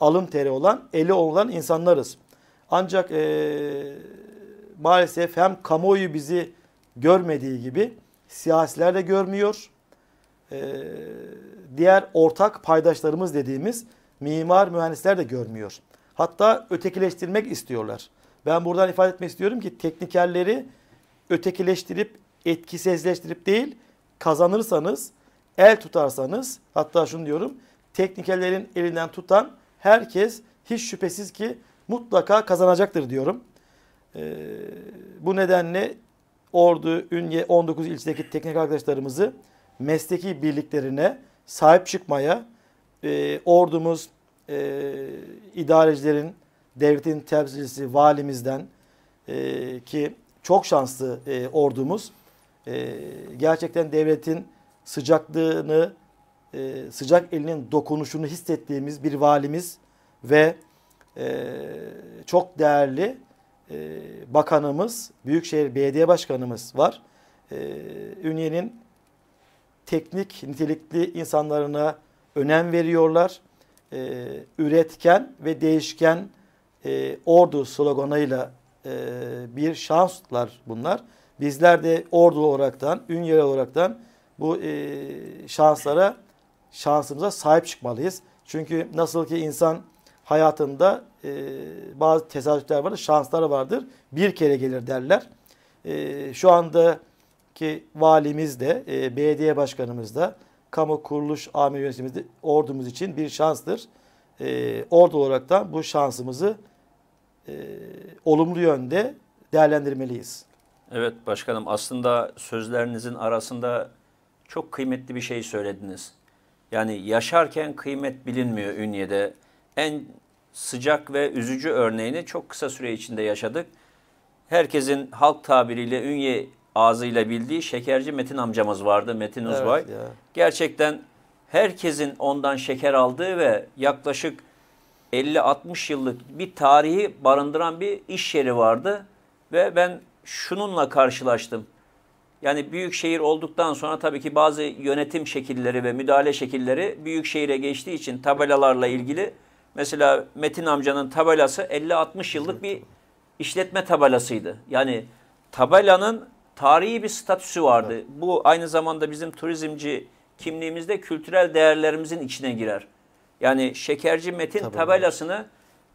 alım teri olan, eli olan insanlarız. Ancak e, maalesef hem kamuoyu bizi görmediği gibi siyasiler de görmüyor. Ee, diğer ortak paydaşlarımız dediğimiz mimar mühendisler de görmüyor. Hatta ötekileştirmek istiyorlar. Ben buradan ifade etmek istiyorum ki teknikerleri ötekileştirip etkisizleştirip değil kazanırsanız el tutarsanız hatta şunu diyorum teknikerlerin elinden tutan herkes hiç şüphesiz ki mutlaka kazanacaktır diyorum. Ee, bu nedenle Ordu, Ünye 19 ilçedeki teknik arkadaşlarımızı mesleki birliklerine sahip çıkmaya e, ordumuz, e, idarecilerin, devletin temsilcisi valimizden e, ki çok şanslı e, ordumuz e, gerçekten devletin sıcaklığını, e, sıcak elinin dokunuşunu hissettiğimiz bir valimiz ve e, çok değerli e, bakanımız, Büyükşehir Belediye Başkanımız var. E, Ünye'nin teknik nitelikli insanlarına önem veriyorlar. E, üretken ve değişken e, ordu sloganıyla e, bir şanslar bunlar. Bizler de ordu olaraktan, Ünye olaraktan bu e, şanslara, şansımıza sahip çıkmalıyız. Çünkü nasıl ki insan hayatında e, bazı tesadüfler vardır, şanslar vardır. Bir kere gelir derler. E, şu andaki valimiz de, e, belediye başkanımız da, kamu kuruluş amir yönetimimiz de ordumuz için bir şanstır. E, ordu olarak da bu şansımızı e, olumlu yönde değerlendirmeliyiz. Evet başkanım aslında sözlerinizin arasında çok kıymetli bir şey söylediniz. Yani yaşarken kıymet bilinmiyor Ünye'de en sıcak ve üzücü örneğini çok kısa süre içinde yaşadık. Herkesin halk tabiriyle ünye ağzıyla bildiği şekerci Metin amcamız vardı, Metin Uzbay. Evet, Gerçekten herkesin ondan şeker aldığı ve yaklaşık 50-60 yıllık bir tarihi barındıran bir iş yeri vardı. Ve ben şununla karşılaştım. Yani büyük şehir olduktan sonra tabii ki bazı yönetim şekilleri ve müdahale şekilleri büyük şehire geçtiği için tabelalarla ilgili Mesela Metin amcanın tabelası 50-60 yıllık bir işletme tabelasıydı. Yani tabelanın tarihi bir statüsü vardı. Evet. Bu aynı zamanda bizim turizmci kimliğimizde kültürel değerlerimizin içine girer. Yani şekerci Metin Tabii. tabelasını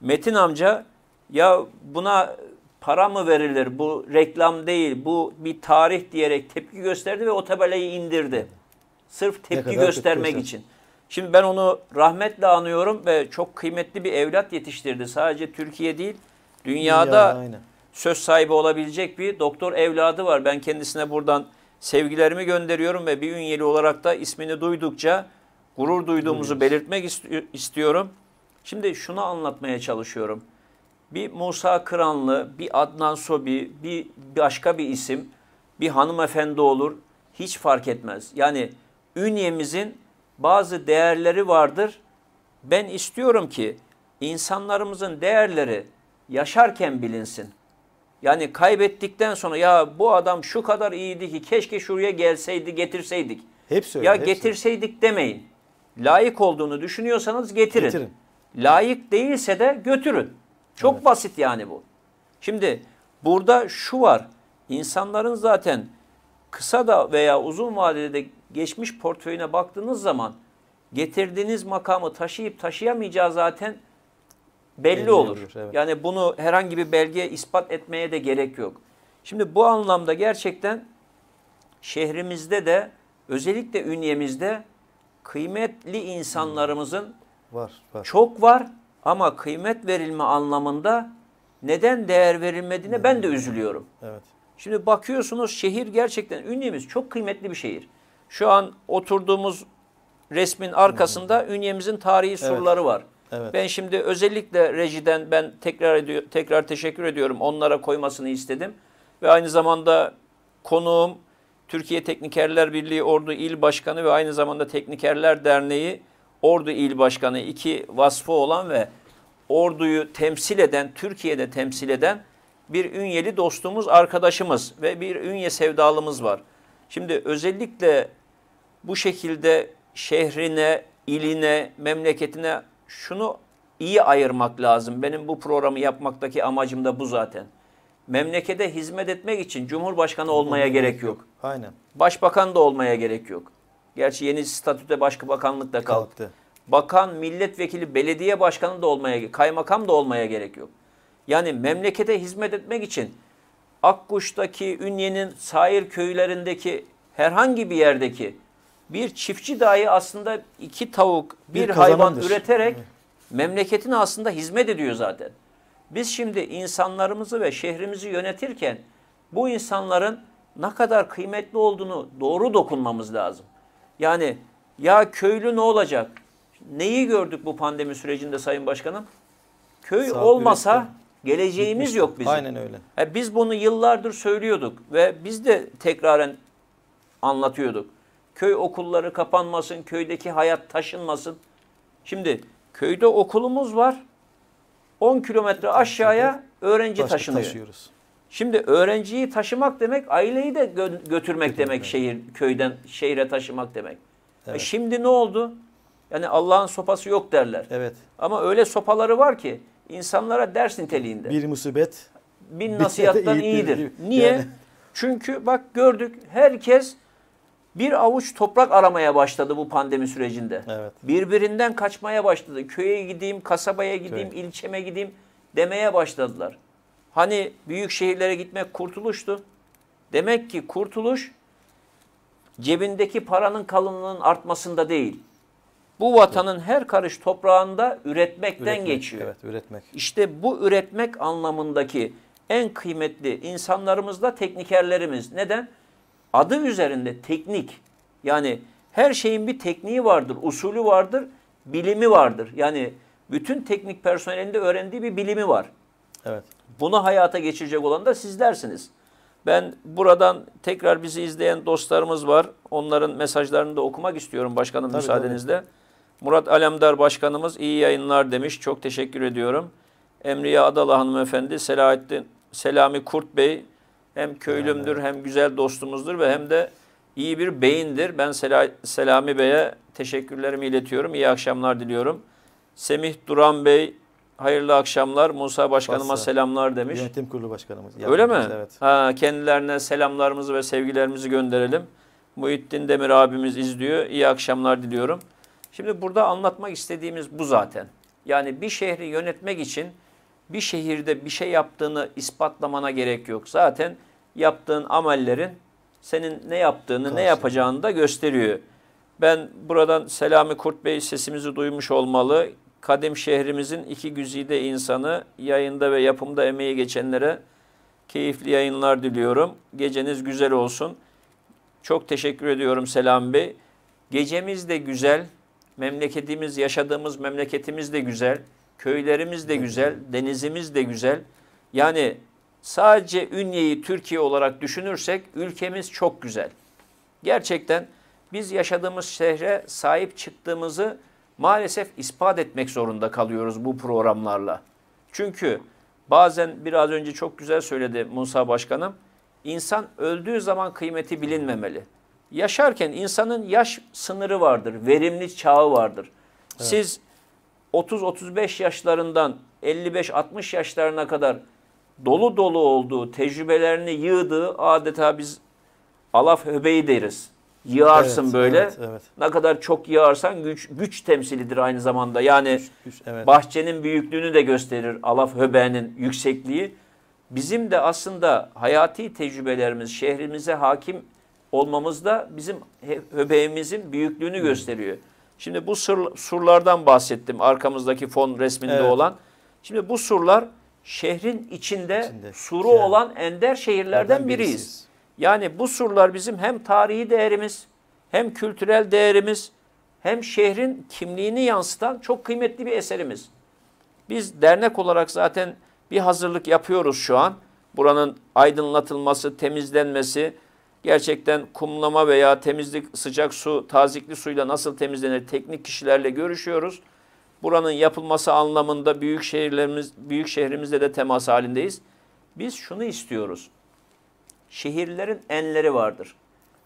Metin amca ya buna para mı verilir bu reklam değil bu bir tarih diyerek tepki gösterdi ve o tabelayı indirdi. Sırf tepki göstermek tepki gösterdi. için. Şimdi ben onu rahmetle anıyorum ve çok kıymetli bir evlat yetiştirdi. Sadece Türkiye değil, dünyada Dünya, söz sahibi olabilecek bir doktor evladı var. Ben kendisine buradan sevgilerimi gönderiyorum ve bir ünyeli olarak da ismini duydukça gurur duyduğumuzu Duyuyoruz. belirtmek ist istiyorum. Şimdi şunu anlatmaya çalışıyorum. Bir Musa Kıranlı, bir Adnan Sobi, bir başka bir isim, bir hanımefendi olur hiç fark etmez. Yani ünyemizin bazı değerleri vardır. Ben istiyorum ki insanlarımızın değerleri yaşarken bilinsin. Yani kaybettikten sonra ya bu adam şu kadar iyiydi ki keşke şuraya gelseydi getirseydik. Hepsi öyle, ya hepsi. getirseydik demeyin. Layık olduğunu düşünüyorsanız getirin. getirin. Layık değilse de götürün. Çok evet. basit yani bu. Şimdi burada şu var. İnsanların zaten kısa da veya uzun vadede geçmiş portföyüne baktığınız zaman getirdiğiniz makamı taşıyıp taşıyamayacağı zaten belli, belli olur. evet. Yani bunu herhangi bir belgeye ispat etmeye de gerek yok. Şimdi bu anlamda gerçekten şehrimizde de özellikle ünyemizde kıymetli insanlarımızın hmm. var, var. çok var ama kıymet verilme anlamında neden değer verilmediğine evet. ben de üzülüyorum. Evet. Şimdi bakıyorsunuz şehir gerçekten ünyemiz çok kıymetli bir şehir. Şu an oturduğumuz resmin arkasında hmm. Ünye'mizin tarihi evet. surları var. Evet. Ben şimdi özellikle rejiden ben tekrar ediyor, tekrar teşekkür ediyorum. Onlara koymasını istedim. Ve aynı zamanda konuğum Türkiye Teknikerler Birliği Ordu İl Başkanı ve aynı zamanda Teknikerler Derneği Ordu İl Başkanı iki vasfı olan ve orduyu temsil eden, Türkiye'de temsil eden bir ünyeli dostumuz, arkadaşımız ve bir ünye sevdalımız var. Şimdi özellikle bu şekilde şehrine, iline, memleketine şunu iyi ayırmak lazım. Benim bu programı yapmaktaki amacım da bu zaten. Memlekete hizmet etmek için Cumhurbaşkanı olmaya gerek yok. Aynen. Başbakan da olmaya gerek yok. Gerçi yeni statüde başka bakanlık da kalktı. kalktı. Bakan, milletvekili, belediye başkanı da olmaya, kaymakam da olmaya gerek yok. Yani memlekete hizmet etmek için Akkuş'taki, Ünye'nin sair köylerindeki herhangi bir yerdeki bir çiftçi dahi aslında iki tavuk, bir, bir hayvan üreterek evet. memleketine aslında hizmet ediyor zaten. Biz şimdi insanlarımızı ve şehrimizi yönetirken bu insanların ne kadar kıymetli olduğunu doğru dokunmamız lazım. Yani ya köylü ne olacak? Neyi gördük bu pandemi sürecinde Sayın Başkanım? Köy Sağ olmasa üretim. geleceğimiz Bitmişti. yok bizim. Aynen öyle. Yani e, biz bunu yıllardır söylüyorduk ve biz de tekraren anlatıyorduk. Köy okulları kapanmasın, köydeki hayat taşınmasın. Şimdi köyde okulumuz var. 10 kilometre aşağıya öğrenci taşınıyor. Taşıyoruz. Şimdi öğrenciyi taşımak demek aileyi de gö götürmek demek şehir köyden şehire taşımak demek. E evet. E şimdi ne oldu? Yani Allah'ın sopası yok derler. Evet. Ama öyle sopaları var ki insanlara ders niteliğinde. Bir musibet bin nasihattan iyidir. Niye? Yani. Çünkü bak gördük herkes bir avuç toprak aramaya başladı bu pandemi sürecinde. Evet. Birbirinden kaçmaya başladı. Köye gideyim, kasabaya gideyim, Köy. ilçeme gideyim demeye başladılar. Hani büyük şehirlere gitmek kurtuluştu. Demek ki kurtuluş cebindeki paranın kalınlığının artmasında değil. Bu vatanın evet. her karış toprağında üretmekten üretmek, geçiyor. Evet, üretmek. İşte bu üretmek anlamındaki en kıymetli insanlarımız da teknikerlerimiz. Neden? adı üzerinde teknik yani her şeyin bir tekniği vardır, usulü vardır, bilimi vardır. Yani bütün teknik personelinde öğrendiği bir bilimi var. Evet. Bunu hayata geçirecek olan da sizlersiniz. Ben buradan tekrar bizi izleyen dostlarımız var. Onların mesajlarını da okumak istiyorum başkanım tabii, müsaadenizle. Tabii. Murat Alemdar başkanımız iyi yayınlar demiş. Çok teşekkür ediyorum. Emriye Adala hanımefendi, Selahattin, Selami Kurt Bey, hem köylümdür hem güzel dostumuzdur ve hem de iyi bir beyindir. Ben Selami Bey'e teşekkürlerimi iletiyorum. İyi akşamlar diliyorum. Semih Duran Bey hayırlı akşamlar. Musa Başkanıma Basra. selamlar demiş. Yönetim Kurulu Başkanımız. Öyle mi? Evet. Ha, kendilerine selamlarımızı ve sevgilerimizi gönderelim. Muhittin Demir abimiz izliyor. İyi akşamlar diliyorum. Şimdi burada anlatmak istediğimiz bu zaten. Yani bir şehri yönetmek için bir şehirde bir şey yaptığını ispatlamana gerek yok. Zaten yaptığın amellerin senin ne yaptığını, Kalsın. ne yapacağını da gösteriyor. Ben buradan Selami Kurt Bey sesimizi duymuş olmalı. Kadim şehrimizin iki güzide insanı yayında ve yapımda emeği geçenlere keyifli yayınlar diliyorum. Geceniz güzel olsun. Çok teşekkür ediyorum Selam Bey. Gecemiz de güzel, memleketimiz, yaşadığımız memleketimiz de güzel. Köylerimiz de güzel, denizimiz de güzel. Yani sadece Ünye'yi Türkiye olarak düşünürsek ülkemiz çok güzel. Gerçekten biz yaşadığımız şehre sahip çıktığımızı maalesef ispat etmek zorunda kalıyoruz bu programlarla. Çünkü bazen biraz önce çok güzel söyledi Musa Başkanım. insan öldüğü zaman kıymeti bilinmemeli. Yaşarken insanın yaş sınırı vardır, verimli çağı vardır. Evet. Siz 30-35 yaşlarından 55-60 yaşlarına kadar dolu dolu olduğu, tecrübelerini yığdığı adeta biz alaf höbeyi deriz. Yığarsın evet, böyle. Evet, evet. Ne kadar çok yığarsan güç güç temsilidir aynı zamanda. Yani güç, güç, evet. bahçenin büyüklüğünü de gösterir alaf höbeğinin yüksekliği. Bizim de aslında hayati tecrübelerimiz, şehrimize hakim olmamız da bizim höbeğimizin büyüklüğünü gösteriyor. Şimdi bu sur, surlardan bahsettim arkamızdaki fon resminde evet. olan. Şimdi bu surlar şehrin içinde, içinde. suru yani. olan ender şehirlerden biriyiz. Yani bu surlar bizim hem tarihi değerimiz, hem kültürel değerimiz, hem şehrin kimliğini yansıtan çok kıymetli bir eserimiz. Biz dernek olarak zaten bir hazırlık yapıyoruz şu an. Buranın aydınlatılması, temizlenmesi, gerçekten kumlama veya temizlik sıcak su, tazikli suyla nasıl temizlenir teknik kişilerle görüşüyoruz. Buranın yapılması anlamında büyük şehirlerimiz büyük şehrimizle de temas halindeyiz. Biz şunu istiyoruz. Şehirlerin enleri vardır.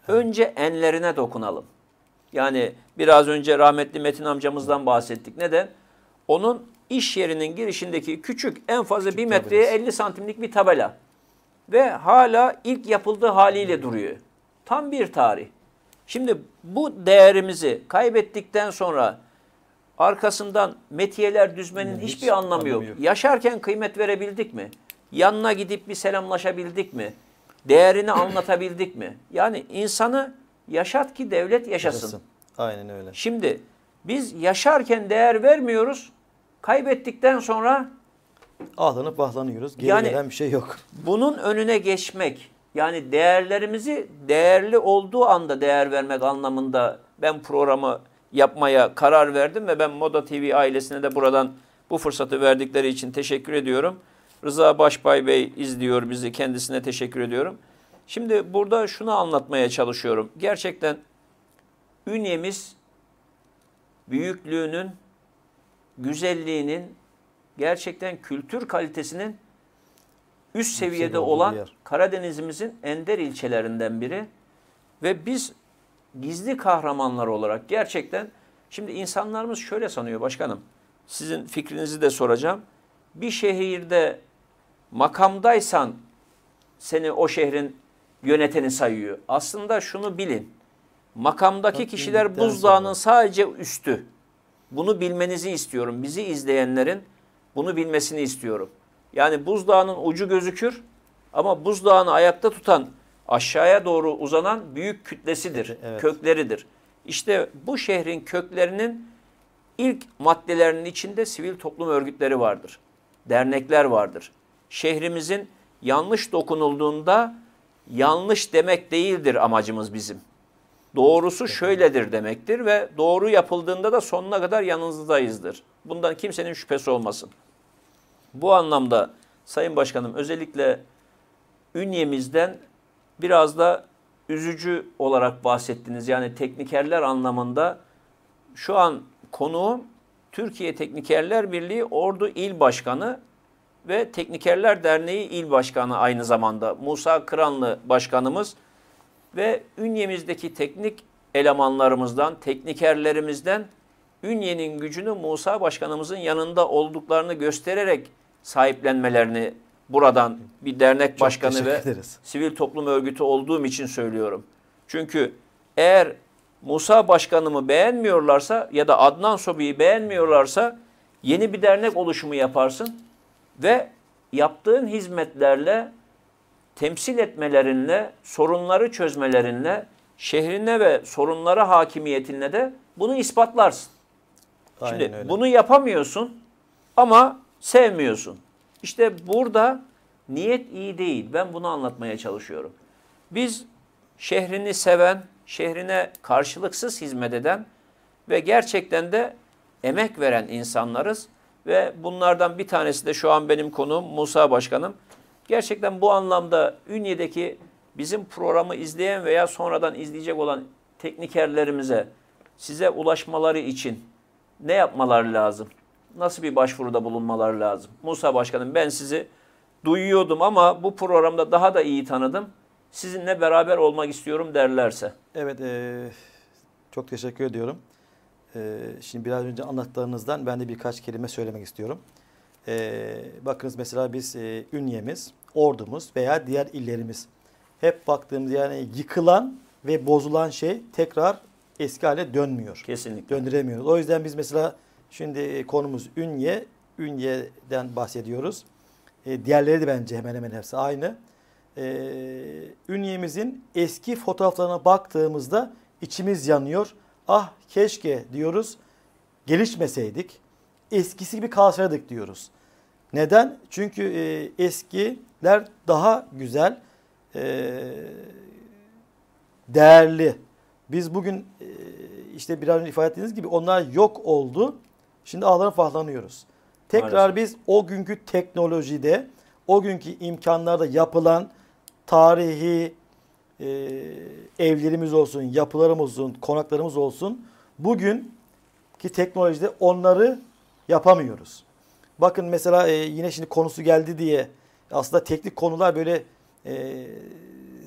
Önce enlerine dokunalım. Yani biraz önce rahmetli Metin amcamızdan bahsettik. Neden? Onun iş yerinin girişindeki küçük en fazla küçük bir metreye tabelası. 50 santimlik bir tabela ve hala ilk yapıldığı haliyle duruyor. Tam bir tarih. Şimdi bu değerimizi kaybettikten sonra arkasından metiyeler düzmenin hiç hiçbir anlamı, yok. yok. Yaşarken kıymet verebildik mi? Yanına gidip bir selamlaşabildik mi? Değerini anlatabildik mi? Yani insanı yaşat ki devlet yaşasın. yaşasın. Aynen öyle. Şimdi biz yaşarken değer vermiyoruz. Kaybettikten sonra Ağlanıp vahlanıyoruz. Geri yani, gelen bir şey yok. Bunun önüne geçmek yani değerlerimizi değerli olduğu anda değer vermek anlamında ben programı yapmaya karar verdim ve ben Moda TV ailesine de buradan bu fırsatı verdikleri için teşekkür ediyorum. Rıza Başbay Bey izliyor bizi. Kendisine teşekkür ediyorum. Şimdi burada şunu anlatmaya çalışıyorum. Gerçekten ünyemiz büyüklüğünün, güzelliğinin gerçekten kültür kalitesinin üst seviyede olan Karadenizimizin ender ilçelerinden biri ve biz gizli kahramanlar olarak gerçekten şimdi insanlarımız şöyle sanıyor başkanım. Sizin fikrinizi de soracağım. Bir şehirde makamdaysan seni o şehrin yöneteni sayıyor. Aslında şunu bilin. Makamdaki kişiler buzdağının sadece üstü. Bunu bilmenizi istiyorum. Bizi izleyenlerin bunu bilmesini istiyorum. Yani buzdağının ucu gözükür ama buzdağını ayakta tutan aşağıya doğru uzanan büyük kütlesidir, evet. kökleridir. İşte bu şehrin köklerinin ilk maddelerinin içinde sivil toplum örgütleri vardır. Dernekler vardır. Şehrimizin yanlış dokunulduğunda yanlış demek değildir amacımız bizim. Doğrusu şöyledir demektir ve doğru yapıldığında da sonuna kadar yanınızdayızdır. Bundan kimsenin şüphesi olmasın. Bu anlamda Sayın Başkanım özellikle ünyemizden biraz da üzücü olarak bahsettiniz. Yani teknikerler anlamında şu an konu Türkiye Teknikerler Birliği Ordu İl Başkanı ve Teknikerler Derneği İl Başkanı aynı zamanda Musa Kıranlı Başkanımız ve ünyemizdeki teknik elemanlarımızdan, teknikerlerimizden ünyenin gücünü Musa Başkanımızın yanında olduklarını göstererek sahiplenmelerini buradan bir dernek başkanı ve ederiz. sivil toplum örgütü olduğum için söylüyorum. Çünkü eğer Musa başkanımı beğenmiyorlarsa ya da Adnan Sobi'yi beğenmiyorlarsa yeni bir dernek oluşumu yaparsın ve yaptığın hizmetlerle temsil etmelerinle, sorunları çözmelerinle, şehrine ve sorunlara hakimiyetinle de bunu ispatlarsın. Aynen Şimdi öyle. bunu yapamıyorsun ama sevmiyorsun. İşte burada niyet iyi değil. Ben bunu anlatmaya çalışıyorum. Biz şehrini seven, şehrine karşılıksız hizmet eden ve gerçekten de emek veren insanlarız. Ve bunlardan bir tanesi de şu an benim konuğum Musa Başkanım. Gerçekten bu anlamda Ünye'deki bizim programı izleyen veya sonradan izleyecek olan teknikerlerimize size ulaşmaları için ne yapmaları lazım? nasıl bir başvuruda bulunmaları lazım? Musa Başkanım ben sizi duyuyordum ama bu programda daha da iyi tanıdım. Sizinle beraber olmak istiyorum derlerse. Evet, e, çok teşekkür ediyorum. E, şimdi biraz önce anlattığınızdan ben de birkaç kelime söylemek istiyorum. E, bakınız mesela biz e, Ünye'miz, Ordumuz veya diğer illerimiz. Hep baktığımız yani yıkılan ve bozulan şey tekrar eski hale dönmüyor. Kesinlikle. Döndüremiyoruz. O yüzden biz mesela Şimdi e, konumuz Ünye. Ünye'den bahsediyoruz. E, diğerleri de bence hemen hemen hepsi aynı. E, Ünye'mizin eski fotoğraflarına baktığımızda içimiz yanıyor. Ah keşke diyoruz gelişmeseydik. Eskisi gibi kalsaydık diyoruz. Neden? Çünkü e, eskiler daha güzel, değerli. Biz bugün işte biraz önce ifade ettiğiniz gibi onlar yok oldu. Şimdi ağlanıp fahlanıyoruz. Tekrar Maalesef. biz o günkü teknolojide, o günkü imkanlarda yapılan tarihi e, evlerimiz olsun, yapılarımız olsun, konaklarımız olsun. Bugün ki teknolojide onları yapamıyoruz. Bakın mesela e, yine şimdi konusu geldi diye aslında teknik konular böyle e,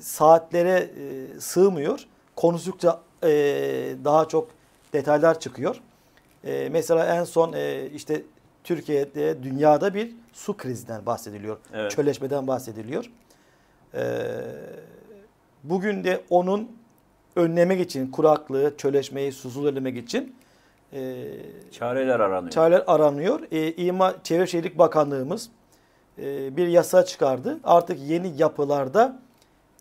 saatlere e, sığmıyor. Konuştukça e, daha çok detaylar çıkıyor. E, mesela en son e, işte Türkiye'de dünyada bir su krizinden bahsediliyor. Evet. Çölleşmeden bahsediliyor. E, bugün de onun önlemek için kuraklığı, çöleşmeyi, susuzluğu önlemek için e, çareler aranıyor. Çareler aranıyor. E, İma Çevre Şehirlik Bakanlığımız e, bir yasa çıkardı. Artık yeni yapılarda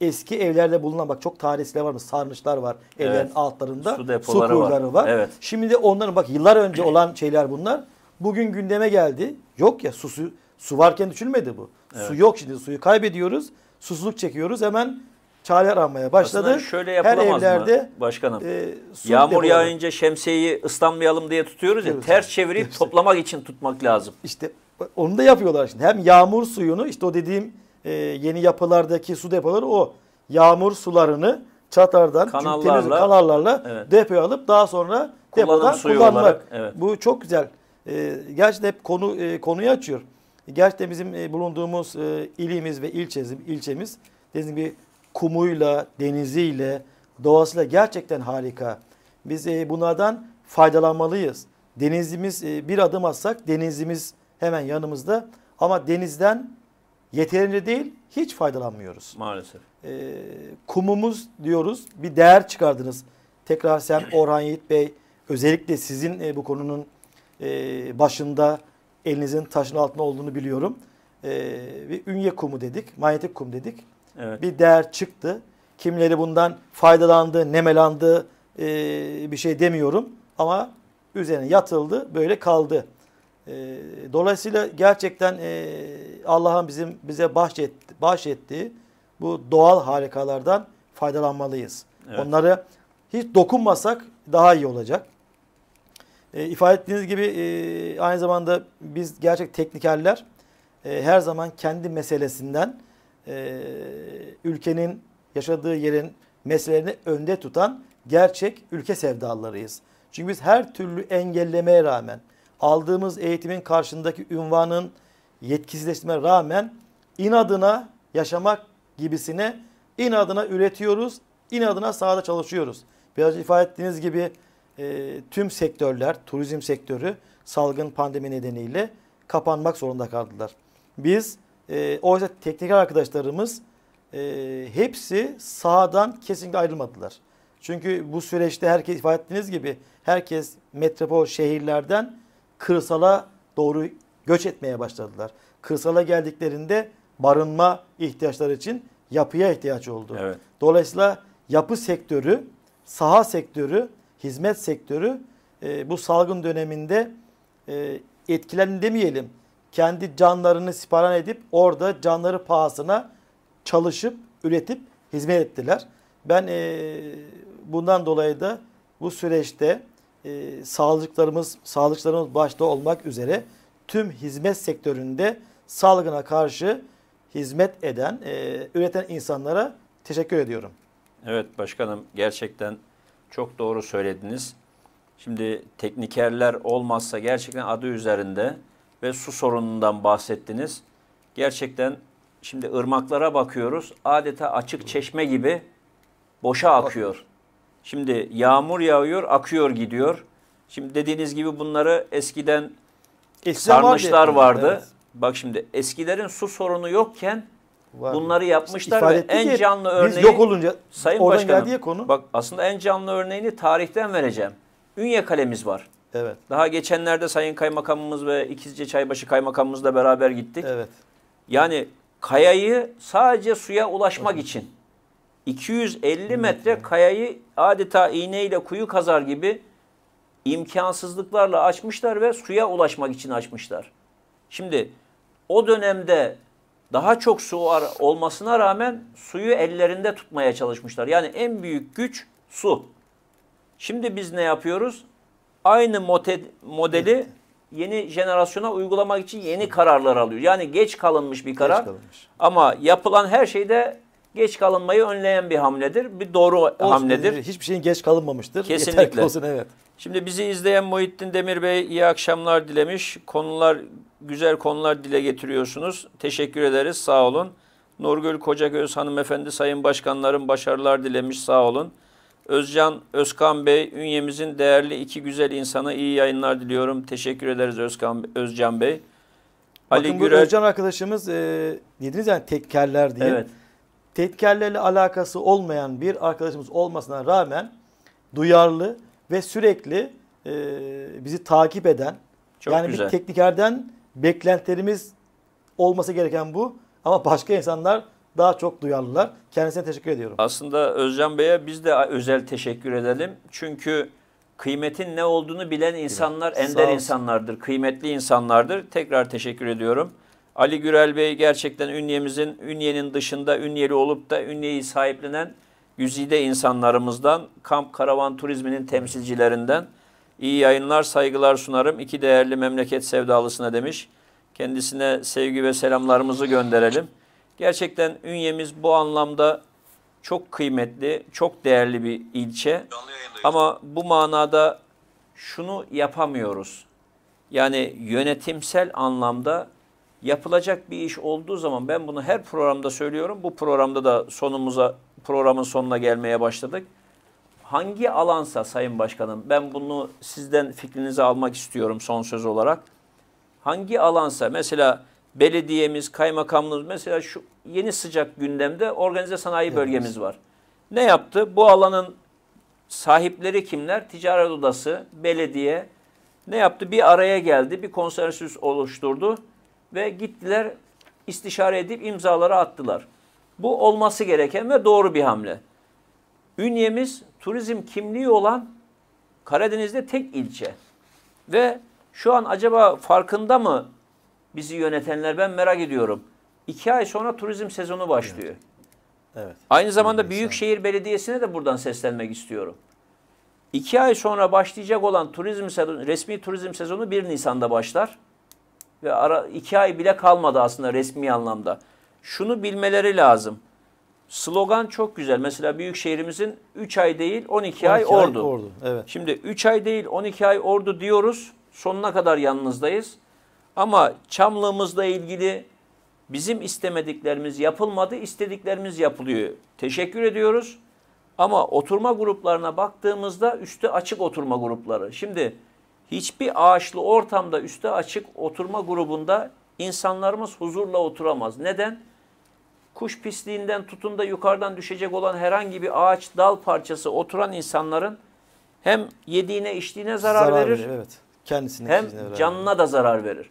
eski evlerde bulunan bak çok tarihsel var mı? Sarnıçlar var. Evlerin evet. altlarında su, depoları kuyuları var. var. Evet. Şimdi de onların bak yıllar önce olan şeyler bunlar. Bugün gündeme geldi. Yok ya su, su, su varken düşünmedi bu. Evet. Su yok şimdi suyu kaybediyoruz. Susuzluk çekiyoruz. Hemen çare aramaya başladı. Aslında şöyle yapılamaz Her evlerde, mı başkanım? E, Yağmur yağınca şemsiyeyi ıslanmayalım diye tutuyoruz ya evet. ters çevirip evet. toplamak için tutmak lazım. İşte onu da yapıyorlar şimdi. Hem yağmur suyunu işte o dediğim e, yeni yapılardaki su depoları o. Yağmur sularını çatardan, kanallarla, temiz kanallarla evet. depoya alıp daha sonra Kullanım depodan kullanmak. Olarak, evet. Bu çok güzel. E, gerçekten hep konu e, konuyu açıyor. Gerçekten bizim e, bulunduğumuz e, ilimiz ve ilçemiz, ilçemiz dediğim gibi kumuyla, deniziyle, doğasıyla gerçekten harika. Biz e, bunlardan faydalanmalıyız. Denizimiz e, bir adım atsak denizimiz hemen yanımızda ama denizden yeterince değil hiç faydalanmıyoruz. Maalesef. E, kumumuz diyoruz bir değer çıkardınız. Tekrar sen Orhan Yiğit Bey özellikle sizin e, bu konunun e, başında elinizin taşın altında olduğunu biliyorum. E, bir ünye kumu dedik, manyetik kum dedik. Evet. Bir değer çıktı. Kimleri bundan faydalandı, nemelandı e, bir şey demiyorum. Ama üzerine yatıldı, böyle kaldı. E, dolayısıyla gerçekten e, Allah'ın bizim bize bahşetti, bahşettiği bu doğal harikalardan faydalanmalıyız. Evet. Onları hiç dokunmasak daha iyi olacak. E, ifade ettiğiniz gibi e, aynı zamanda biz gerçek teknikerler e, her zaman kendi meselesinden e, ülkenin yaşadığı yerin meselelerini önde tutan gerçek ülke sevdalarıyız. Çünkü biz her türlü engellemeye rağmen, aldığımız eğitimin karşındaki ünvanın yetkisizleşme rağmen inadına yaşamak gibisine inadına üretiyoruz, inadına sahada çalışıyoruz. Biraz ifade ettiğiniz gibi e, tüm sektörler, turizm sektörü salgın pandemi nedeniyle kapanmak zorunda kaldılar. Biz e, oysa teknik arkadaşlarımız e, hepsi sahadan kesinlikle ayrılmadılar. Çünkü bu süreçte herkes ifade ettiğiniz gibi herkes metropol şehirlerden kırsala doğru göç etmeye başladılar. Kırsala geldiklerinde barınma ihtiyaçları için yapıya ihtiyaç oldu. Evet. Dolayısıyla yapı sektörü, saha sektörü, hizmet sektörü e, bu salgın döneminde e, etkilendi demeyelim. Kendi canlarını siparan edip orada canları pahasına çalışıp, üretip hizmet ettiler. Ben e, bundan dolayı da bu süreçte e, sağlıklarımız, sağlıklarımız başta olmak üzere tüm hizmet sektöründe salgına karşı hizmet eden, e, üreten insanlara teşekkür ediyorum. Evet başkanım gerçekten çok doğru söylediniz. Şimdi teknikerler olmazsa gerçekten adı üzerinde ve su sorunundan bahsettiniz. Gerçekten şimdi ırmaklara bakıyoruz. Adeta açık çeşme gibi boşa akıyor. Şimdi yağmur yağıyor, akıyor gidiyor. Şimdi dediğiniz gibi bunları eskiden Eskiden sarnıçlar vardı. Evet. Bak şimdi eskilerin su sorunu yokken Var. bunları yapmışlar ve en canlı örneği biz yok olunca Sayın oradan Başkanım, konu. Bak aslında en canlı örneğini tarihten vereceğim. Ünye kalemiz var. Evet. Daha geçenlerde Sayın Kaymakamımız ve İkizce Çaybaşı Kaymakamımızla beraber gittik. Evet. Yani kayayı sadece suya ulaşmak evet. için 250 hmm. metre kayayı adeta iğneyle kuyu kazar gibi imkansızlıklarla açmışlar ve suya ulaşmak için açmışlar. Şimdi o dönemde daha çok su var olmasına rağmen suyu ellerinde tutmaya çalışmışlar. Yani en büyük güç su. Şimdi biz ne yapıyoruz? Aynı modeli yeni jenerasyona uygulamak için yeni kararlar alıyor. Yani geç kalınmış bir karar kalınmış. ama yapılan her şeyde geç kalınmayı önleyen bir hamledir. Bir doğru olsun, hamledir. E, hiçbir şeyin geç kalınmamıştır. Kesinlikle. olsun evet. Şimdi bizi izleyen Muhittin Demir Bey iyi akşamlar dilemiş. Konular güzel konular dile getiriyorsunuz. Teşekkür ederiz. Sağ olun. Nurgül Kocagöz hanımefendi sayın Başkanların başarılar dilemiş. Sağ olun. Özcan Özkan Bey, Ünye'mizin değerli iki güzel insana iyi yayınlar diliyorum. Teşekkür ederiz Özkan Özcan Bey. Bakın Ali Bakın Gürel... Özcan arkadaşımız e, dediniz yani tekkerler diye. Evet tehditkarlarla alakası olmayan bir arkadaşımız olmasına rağmen duyarlı ve sürekli e, bizi takip eden Çok yani güzel. bir teknikerden beklentilerimiz olması gereken bu ama başka insanlar daha çok duyarlılar. Kendisine teşekkür ediyorum. Aslında Özcan Bey'e biz de özel teşekkür edelim. Çünkü kıymetin ne olduğunu bilen insanlar ender insanlardır, kıymetli insanlardır. Tekrar teşekkür ediyorum. Ali Gürel Bey gerçekten Ünye'mizin, Ünye'nin dışında Ünye'li olup da Ünye'yi sahiplenen yüzide insanlarımızdan, kamp karavan turizminin temsilcilerinden iyi yayınlar, saygılar sunarım. İki değerli memleket sevdalısına demiş. Kendisine sevgi ve selamlarımızı gönderelim. Gerçekten Ünye'miz bu anlamda çok kıymetli, çok değerli bir ilçe. Ama bu manada şunu yapamıyoruz. Yani yönetimsel anlamda yapılacak bir iş olduğu zaman ben bunu her programda söylüyorum. Bu programda da sonumuza programın sonuna gelmeye başladık. Hangi alansa Sayın Başkanım ben bunu sizden fikrinizi almak istiyorum son söz olarak. Hangi alansa mesela belediyemiz, kaymakamlığımız mesela şu yeni sıcak gündemde organize sanayi bölgemiz var. Ne yaptı? Bu alanın sahipleri kimler? Ticaret odası, belediye ne yaptı? Bir araya geldi, bir konsensüs oluşturdu ve gittiler istişare edip imzaları attılar. Bu olması gereken ve doğru bir hamle. Ünyemiz turizm kimliği olan Karadeniz'de tek ilçe. Ve şu an acaba farkında mı bizi yönetenler ben merak ediyorum. İki ay sonra turizm sezonu başlıyor. Evet. evet. Aynı zamanda evet, Büyükşehir Belediyesi'ne de buradan seslenmek istiyorum. İki ay sonra başlayacak olan turizm sezonu, resmi turizm sezonu 1 Nisan'da başlar ve ara, iki ay bile kalmadı aslında resmi anlamda. Şunu bilmeleri lazım. Slogan çok güzel. Mesela büyük şehrimizin 3 ay değil 12, 12 ay, ay ordu. ordu. Evet. Şimdi 3 ay değil 12 ay ordu diyoruz. Sonuna kadar yanınızdayız. Ama Çamlığımızla ilgili bizim istemediklerimiz yapılmadı, istediklerimiz yapılıyor. Teşekkür ediyoruz. Ama oturma gruplarına baktığımızda üstü açık oturma grupları. Şimdi hiçbir ağaçlı ortamda üstü açık oturma grubunda insanlarımız huzurla oturamaz. Neden? Kuş pisliğinden tutun da yukarıdan düşecek olan herhangi bir ağaç dal parçası oturan insanların hem yediğine içtiğine zarar, zarar verir. verir evet. Kendisine hem canına verir. da zarar verir.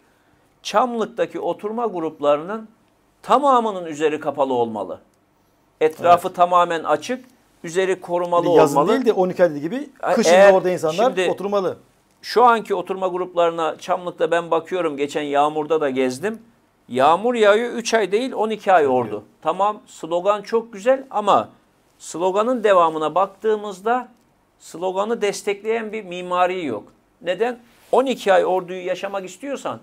Çamlık'taki oturma gruplarının tamamının üzeri kapalı olmalı. Etrafı evet. tamamen açık, üzeri korumalı Yazın olmalı. Yazın değil de 12 Eylül gibi kışın Eğer, orada insanlar şimdi, oturmalı. Şu anki oturma gruplarına Çamlık'ta ben bakıyorum geçen yağmurda da gezdim. Yağmur yağıyor 3 ay değil 12 ay ordu. Tamam slogan çok güzel ama sloganın devamına baktığımızda sloganı destekleyen bir mimari yok. Neden? 12 ay orduyu yaşamak istiyorsan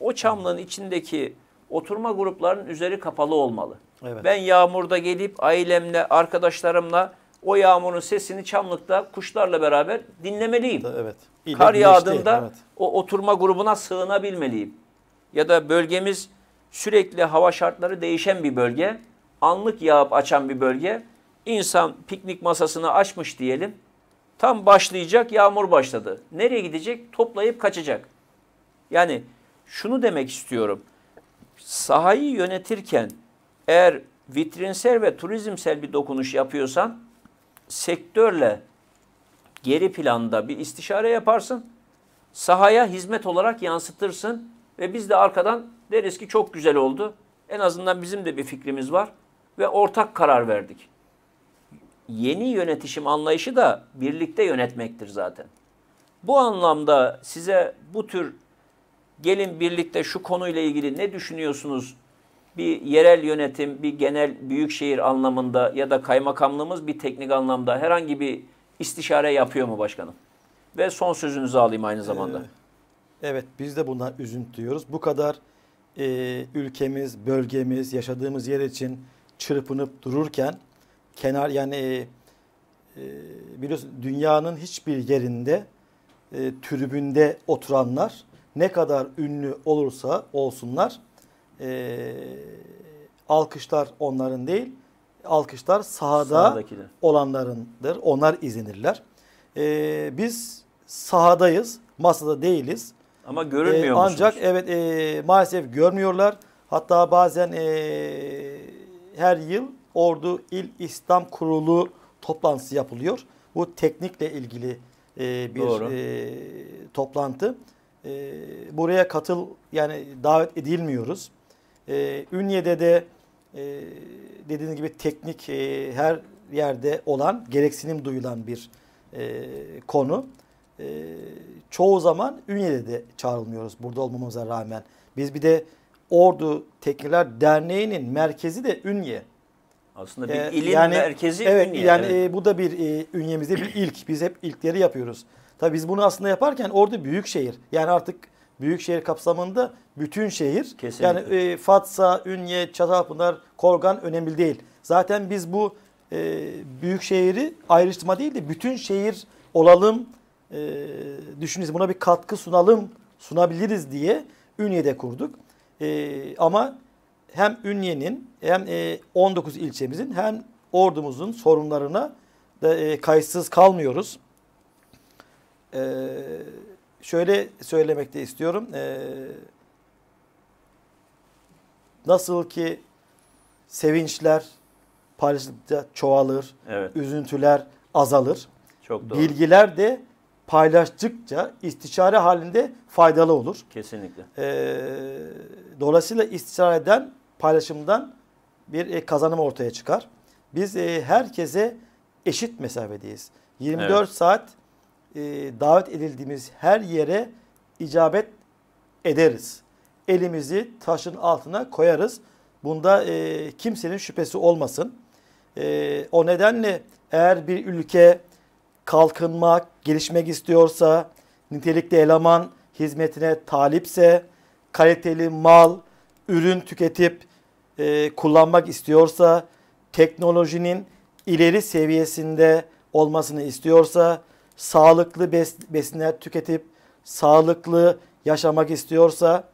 o çamlığın içindeki oturma gruplarının üzeri kapalı olmalı. Evet. Ben yağmurda gelip ailemle, arkadaşlarımla o yağmurun sesini Çamlık'ta kuşlarla beraber dinlemeliyim. Evet. İle Kar yağdığında evet. o oturma grubuna sığınabilmeliyim. Ya da bölgemiz sürekli hava şartları değişen bir bölge. Anlık yağıp açan bir bölge. İnsan piknik masasını açmış diyelim. Tam başlayacak yağmur başladı. Nereye gidecek? Toplayıp kaçacak. Yani şunu demek istiyorum. Sahayı yönetirken eğer vitrinsel ve turizmsel bir dokunuş yapıyorsan sektörle geri planda bir istişare yaparsın. Sahaya hizmet olarak yansıtırsın ve biz de arkadan deriz ki çok güzel oldu. En azından bizim de bir fikrimiz var ve ortak karar verdik. Yeni yönetişim anlayışı da birlikte yönetmektir zaten. Bu anlamda size bu tür gelin birlikte şu konuyla ilgili ne düşünüyorsunuz bir yerel yönetim, bir genel büyük şehir anlamında ya da kaymakamlığımız bir teknik anlamda herhangi bir istişare yapıyor mu başkanım? Ve son sözünüzü alayım aynı zamanda. Ee, evet biz de bundan üzüntüyoruz. Bu kadar e, ülkemiz, bölgemiz, yaşadığımız yer için çırpınıp dururken kenar yani e, biliyorsun dünyanın hiçbir yerinde e, tribünde oturanlar ne kadar ünlü olursa olsunlar e, alkışlar onların değil, alkışlar sahada Sağdakiler. olanlarındır. Onlar izinirler. E, ee, biz sahadayız, masada değiliz. Ama görünmüyor. E, ancak evet e, maalesef görmüyorlar. Hatta bazen e, her yıl Ordu İl İslam Kurulu toplantısı yapılıyor. Bu teknikle ilgili e, bir Doğru. e, toplantı. E, buraya katıl yani davet edilmiyoruz. E, Ünye'de de e, dediğiniz gibi teknik e, her yerde olan, gereksinim duyulan bir e, konu. E, çoğu zaman Ünye'de de çağrılmıyoruz burada olmamıza rağmen. Biz bir de Ordu Tekniler Derneği'nin merkezi de Ünye. Aslında e, bir ee, ilin yani, merkezi evet, Ünye. Yani evet. E, bu da bir e, Ünye'mizde bir ilk. Biz hep ilkleri yapıyoruz. Tabii biz bunu aslında yaparken Ordu büyük şehir. Yani artık büyük şehir kapsamında bütün şehir. Kesinlikle. Yani e, Fatsa, Ünye, Çatalpınar, Korgan önemli değil. Zaten biz bu e, büyük şehri ayrıştırma değil de bütün şehir olalım e, düşünürüz. Buna bir katkı sunalım, sunabiliriz diye Ünye'de kurduk. E, ama hem Ünye'nin hem e, 19 ilçemizin hem ordumuzun sorunlarına da e, kayıtsız kalmıyoruz. Eee şöyle söylemek de istiyorum. Ee, nasıl ki sevinçler paylaştıkça çoğalır, evet. üzüntüler azalır. Çok doğru. Bilgiler de paylaştıkça istişare halinde faydalı olur. Kesinlikle. Ee, dolayısıyla istişareden, paylaşımdan bir e, kazanım ortaya çıkar. Biz e, herkese eşit mesafedeyiz. 24 evet. saat e, davet edildiğimiz her yere icabet ederiz. Elimizi taşın altına koyarız. Bunda e, kimsenin şüphesi olmasın. E, o nedenle eğer bir ülke kalkınmak, gelişmek istiyorsa, nitelikli eleman hizmetine talipse, kaliteli mal, ürün tüketip e, kullanmak istiyorsa, teknolojinin ileri seviyesinde olmasını istiyorsa, sağlıklı bes, besinler tüketip sağlıklı yaşamak istiyorsa,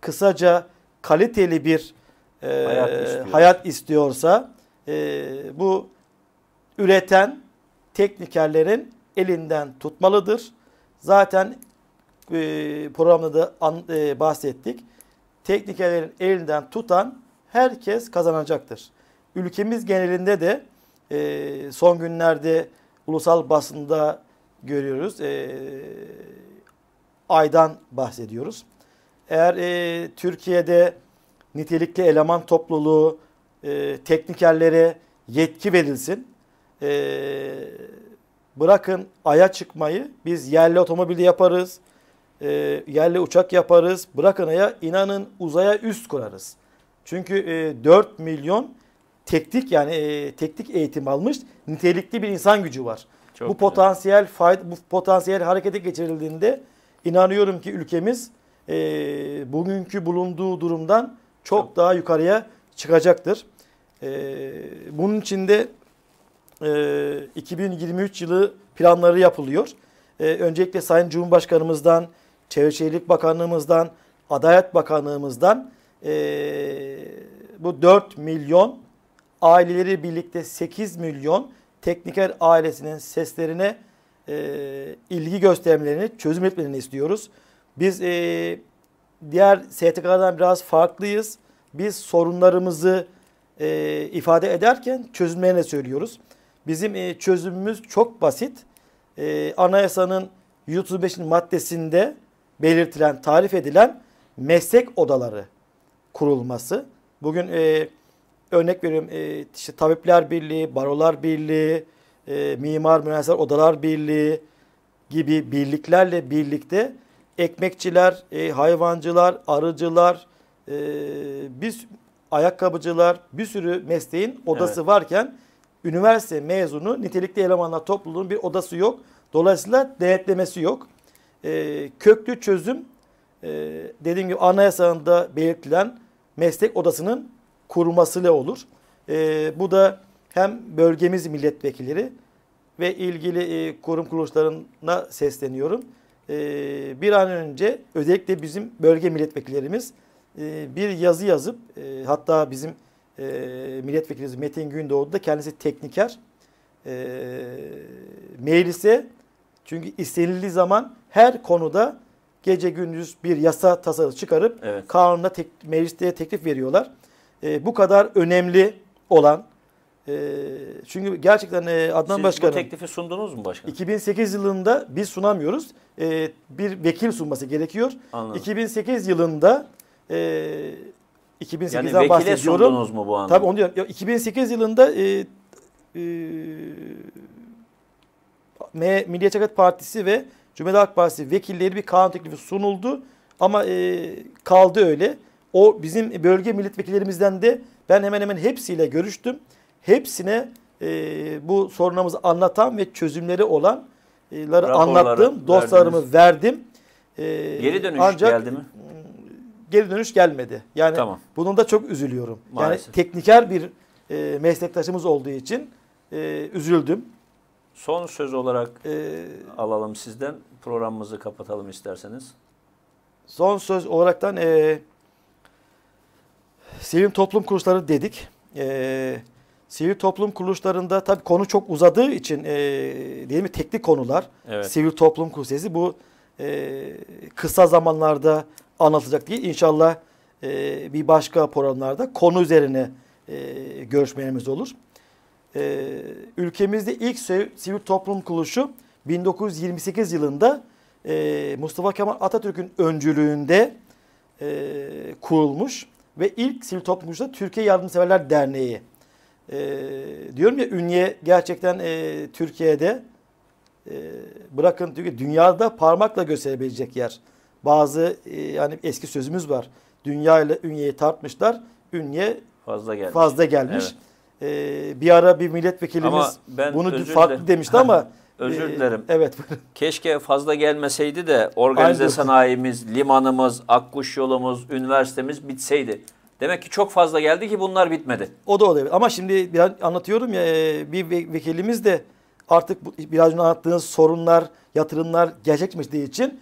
kısaca kaliteli bir e, hayat, istiyor. hayat istiyorsa e, bu üreten teknikerlerin elinden tutmalıdır. Zaten e, programda da an, e, bahsettik. Teknikerlerin elinden tutan herkes kazanacaktır. Ülkemiz genelinde de e, son günlerde ulusal basında görüyoruz. E, aydan bahsediyoruz. Eğer e, Türkiye'de nitelikli eleman topluluğu e, teknikerlere yetki verilsin. E, bırakın aya çıkmayı biz yerli otomobili yaparız. E, yerli uçak yaparız. Bırakın aya inanın uzaya üst kurarız. Çünkü e, 4 milyon teknik yani e, teknik eğitim almış nitelikli bir insan gücü var. Çok bu güzel. potansiyel fayda, bu potansiyel harekete geçirildiğinde inanıyorum ki ülkemiz e, bugünkü bulunduğu durumdan çok, çok. daha yukarıya çıkacaktır. E, bunun için de e, 2023 yılı planları yapılıyor. E, öncelikle Sayın Cumhurbaşkanımızdan, Çevreşehirlik Bakanlığımızdan, Adalet Bakanlığımızdan e, bu 4 milyon aileleri birlikte 8 milyon tekniker ailesinin seslerine e, ilgi göstermelerini, çözüm etmelerini istiyoruz. Biz e, diğer STK'lardan biraz farklıyız. Biz sorunlarımızı e, ifade ederken çözümlerini söylüyoruz. Bizim e, çözümümüz çok basit. E, anayasanın 135. maddesinde belirtilen, tarif edilen meslek odaları kurulması. Bugün e, Örnek veriyorum e, işte Tabipler Birliği, Barolar Birliği, e, Mimar Mühendisler Odalar Birliği gibi birliklerle birlikte ekmekçiler, e, hayvancılar, arıcılar, e, bir ayakkabıcılar, bir sürü mesleğin odası evet. varken üniversite mezunu nitelikli elemanlar topluluğunun bir odası yok. Dolayısıyla denetlemesi yok. E, köklü çözüm e, dediğim gibi anayasanın da belirtilen meslek odasının kurmasıyla olur. E, bu da hem bölgemiz milletvekilleri ve ilgili e, kurum kuruluşlarına sesleniyorum. E, bir an önce özellikle bizim bölge milletvekillerimiz e, bir yazı yazıp e, hatta bizim e, milletvekilimiz Metin Gündoğdu da kendisi tekniker e, ee, meclise çünkü istenildiği zaman her konuda gece gündüz bir yasa tasarısı çıkarıp evet. kanunda tek, mecliste teklif veriyorlar e, bu kadar önemli olan e, çünkü gerçekten e, Adnan Siz Başkanım. bu teklifi sundunuz mu başkanım? 2008 yılında biz sunamıyoruz. E, bir vekil sunması gerekiyor. Anladım. 2008 yılında e, 2008'den yani bahsediyorum. sundunuz mu bu anlamda? Tabii onu diyorum. 2008 yılında e, e, Milliyetçi Hareket Partisi ve Cumhuriyet Halk Partisi vekilleri bir kanun teklifi sunuldu. Ama e, kaldı öyle. O bizim bölge milletvekillerimizden de ben hemen hemen hepsiyle görüştüm. Hepsine e, bu sorunumuzu anlatan ve çözümleri olanları Raporları anlattım. Dostlarımı verdiniz. verdim. E, geri dönüş ancak, geldi mi? Geri dönüş gelmedi. Yani tamam. bunun da çok üzülüyorum. Maalesef. Yani tekniker bir e, meslektaşımız olduğu için e, üzüldüm. Son söz olarak e, alalım sizden. Programımızı kapatalım isterseniz. Son söz olaraktan e, sivil toplum kuruluşları dedik. E, sivil toplum kuruluşlarında tabii konu çok uzadığı için e, değil teknik konular. Evet. Sivil toplum kuruluşu bu e, kısa zamanlarda anlatılacak değil. İnşallah e, bir başka programlarda konu üzerine e, görüşmelerimiz olur. E, ülkemizde ilk sivil toplum kuruluşu 1928 yılında e, Mustafa Kemal Atatürk'ün öncülüğünde e, kurulmuş ve ilk sivil toplum da Türkiye Yardımseverler Derneği. E, diyorum ya Ünye gerçekten e, Türkiye'de e, bırakın Türkiye, dünyada parmakla gösterebilecek yer. Bazı e, yani eski sözümüz var. Dünya ile Ünye'yi tartmışlar. Ünye fazla gelmiş. Fazla gelmiş. Evet. E, bir ara bir milletvekilimiz bunu farklı demişti ama Özür ee, dilerim. Evet. Keşke fazla gelmeseydi de organize Aynen. sanayimiz, limanımız, akkuş yolumuz, üniversitemiz bitseydi. Demek ki çok fazla geldi ki bunlar bitmedi. O da olabilir. Ama şimdi biraz anlatıyorum ya e, bir vekilimiz de artık biraz önce anlattığınız sorunlar, yatırımlar gerçekleşmediği için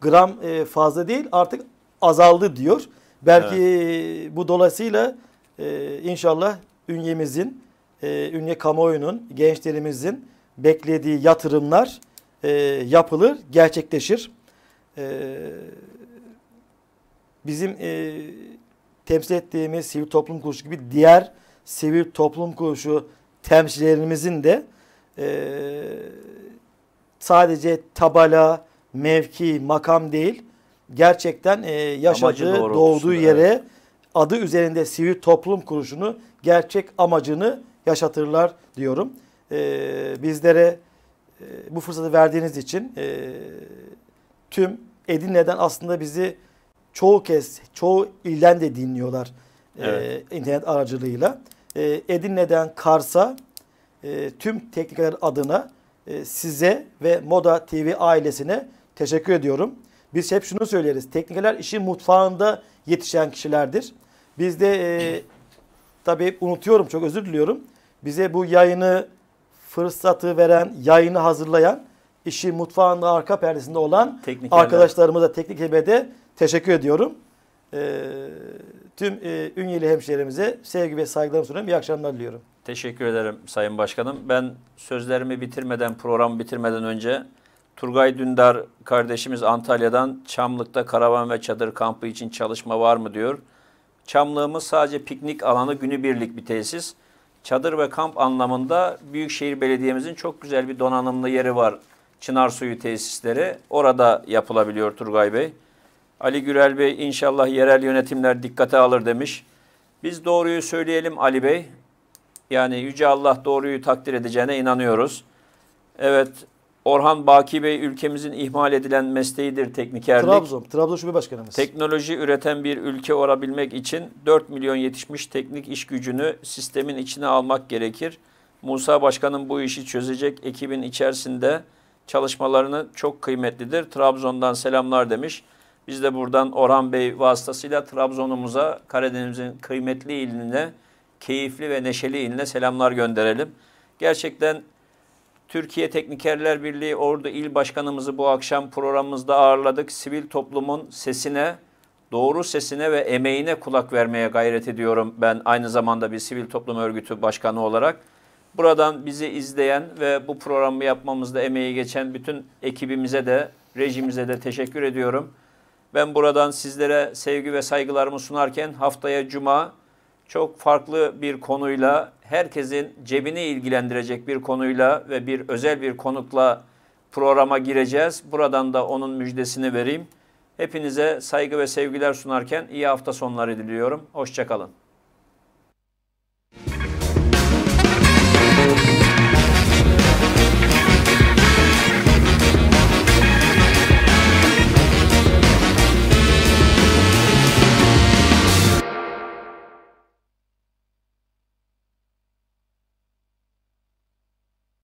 gram e, fazla değil artık azaldı diyor. Belki evet. bu dolayısıyla e, inşallah ünyemizin, ünye kamuoyunun, gençlerimizin beklediği yatırımlar e, yapılır, gerçekleşir. E, bizim e, temsil ettiğimiz sivil toplum kuruluşu gibi diğer sivil toplum kuruluşu temsilcilerimizin de e, sadece tabala, mevki, makam değil gerçekten e, yaşadığı, doğduğu yere evet. adı üzerinde sivil toplum kuruluşunu gerçek amacını yaşatırlar diyorum e, bizlere e, bu fırsatı verdiğiniz için e, tüm Edirne'den aslında bizi çoğu kez, çoğu ilden de dinliyorlar e, evet. e, internet aracılığıyla. E, Edirne'den Kars'a e, tüm teknikler adına e, size ve Moda TV ailesine teşekkür ediyorum. Biz hep şunu söyleriz. Teknikler işin mutfağında yetişen kişilerdir. Biz de e, tabii unutuyorum çok özür diliyorum. Bize bu yayını fırsatı veren, yayını hazırlayan, işi mutfağında arka perdesinde olan Teknikerler. arkadaşlarımıza teknik hibede teşekkür ediyorum. Ee, tüm e, Ünyeli hemşehrilerimize sevgi ve saygılarımı sunuyorum. İyi akşamlar diliyorum. Teşekkür ederim Sayın Başkanım. Ben sözlerimi bitirmeden, programı bitirmeden önce Turgay Dündar kardeşimiz Antalya'dan Çamlık'ta karavan ve çadır kampı için çalışma var mı diyor. Çamlığımız sadece piknik alanı günübirlik bir tesis çadır ve kamp anlamında Büyükşehir Belediye'mizin çok güzel bir donanımlı yeri var. Çınar suyu tesisleri orada yapılabiliyor Turgay Bey. Ali Gürel Bey inşallah yerel yönetimler dikkate alır demiş. Biz doğruyu söyleyelim Ali Bey. Yani Yüce Allah doğruyu takdir edeceğine inanıyoruz. Evet Orhan Baki Bey ülkemizin ihmal edilen mesleğidir teknikerlik. Trabzon, Trabzon Şube Başkanımız. Teknoloji üreten bir ülke olabilmek için 4 milyon yetişmiş teknik iş gücünü sistemin içine almak gerekir. Musa Başkan'ın bu işi çözecek ekibin içerisinde çalışmalarını çok kıymetlidir. Trabzon'dan selamlar demiş. Biz de buradan Orhan Bey vasıtasıyla Trabzon'umuza, Karadeniz'in kıymetli iline, keyifli ve neşeli iline selamlar gönderelim. Gerçekten Türkiye Teknikerler Birliği Ordu İl Başkanımızı bu akşam programımızda ağırladık. Sivil toplumun sesine, doğru sesine ve emeğine kulak vermeye gayret ediyorum. Ben aynı zamanda bir sivil toplum örgütü başkanı olarak. Buradan bizi izleyen ve bu programı yapmamızda emeği geçen bütün ekibimize de, rejimize de teşekkür ediyorum. Ben buradan sizlere sevgi ve saygılarımı sunarken haftaya cuma çok farklı bir konuyla herkesin cebini ilgilendirecek bir konuyla ve bir özel bir konukla programa gireceğiz. Buradan da onun müjdesini vereyim. Hepinize saygı ve sevgiler sunarken iyi hafta sonları diliyorum. Hoşçakalın.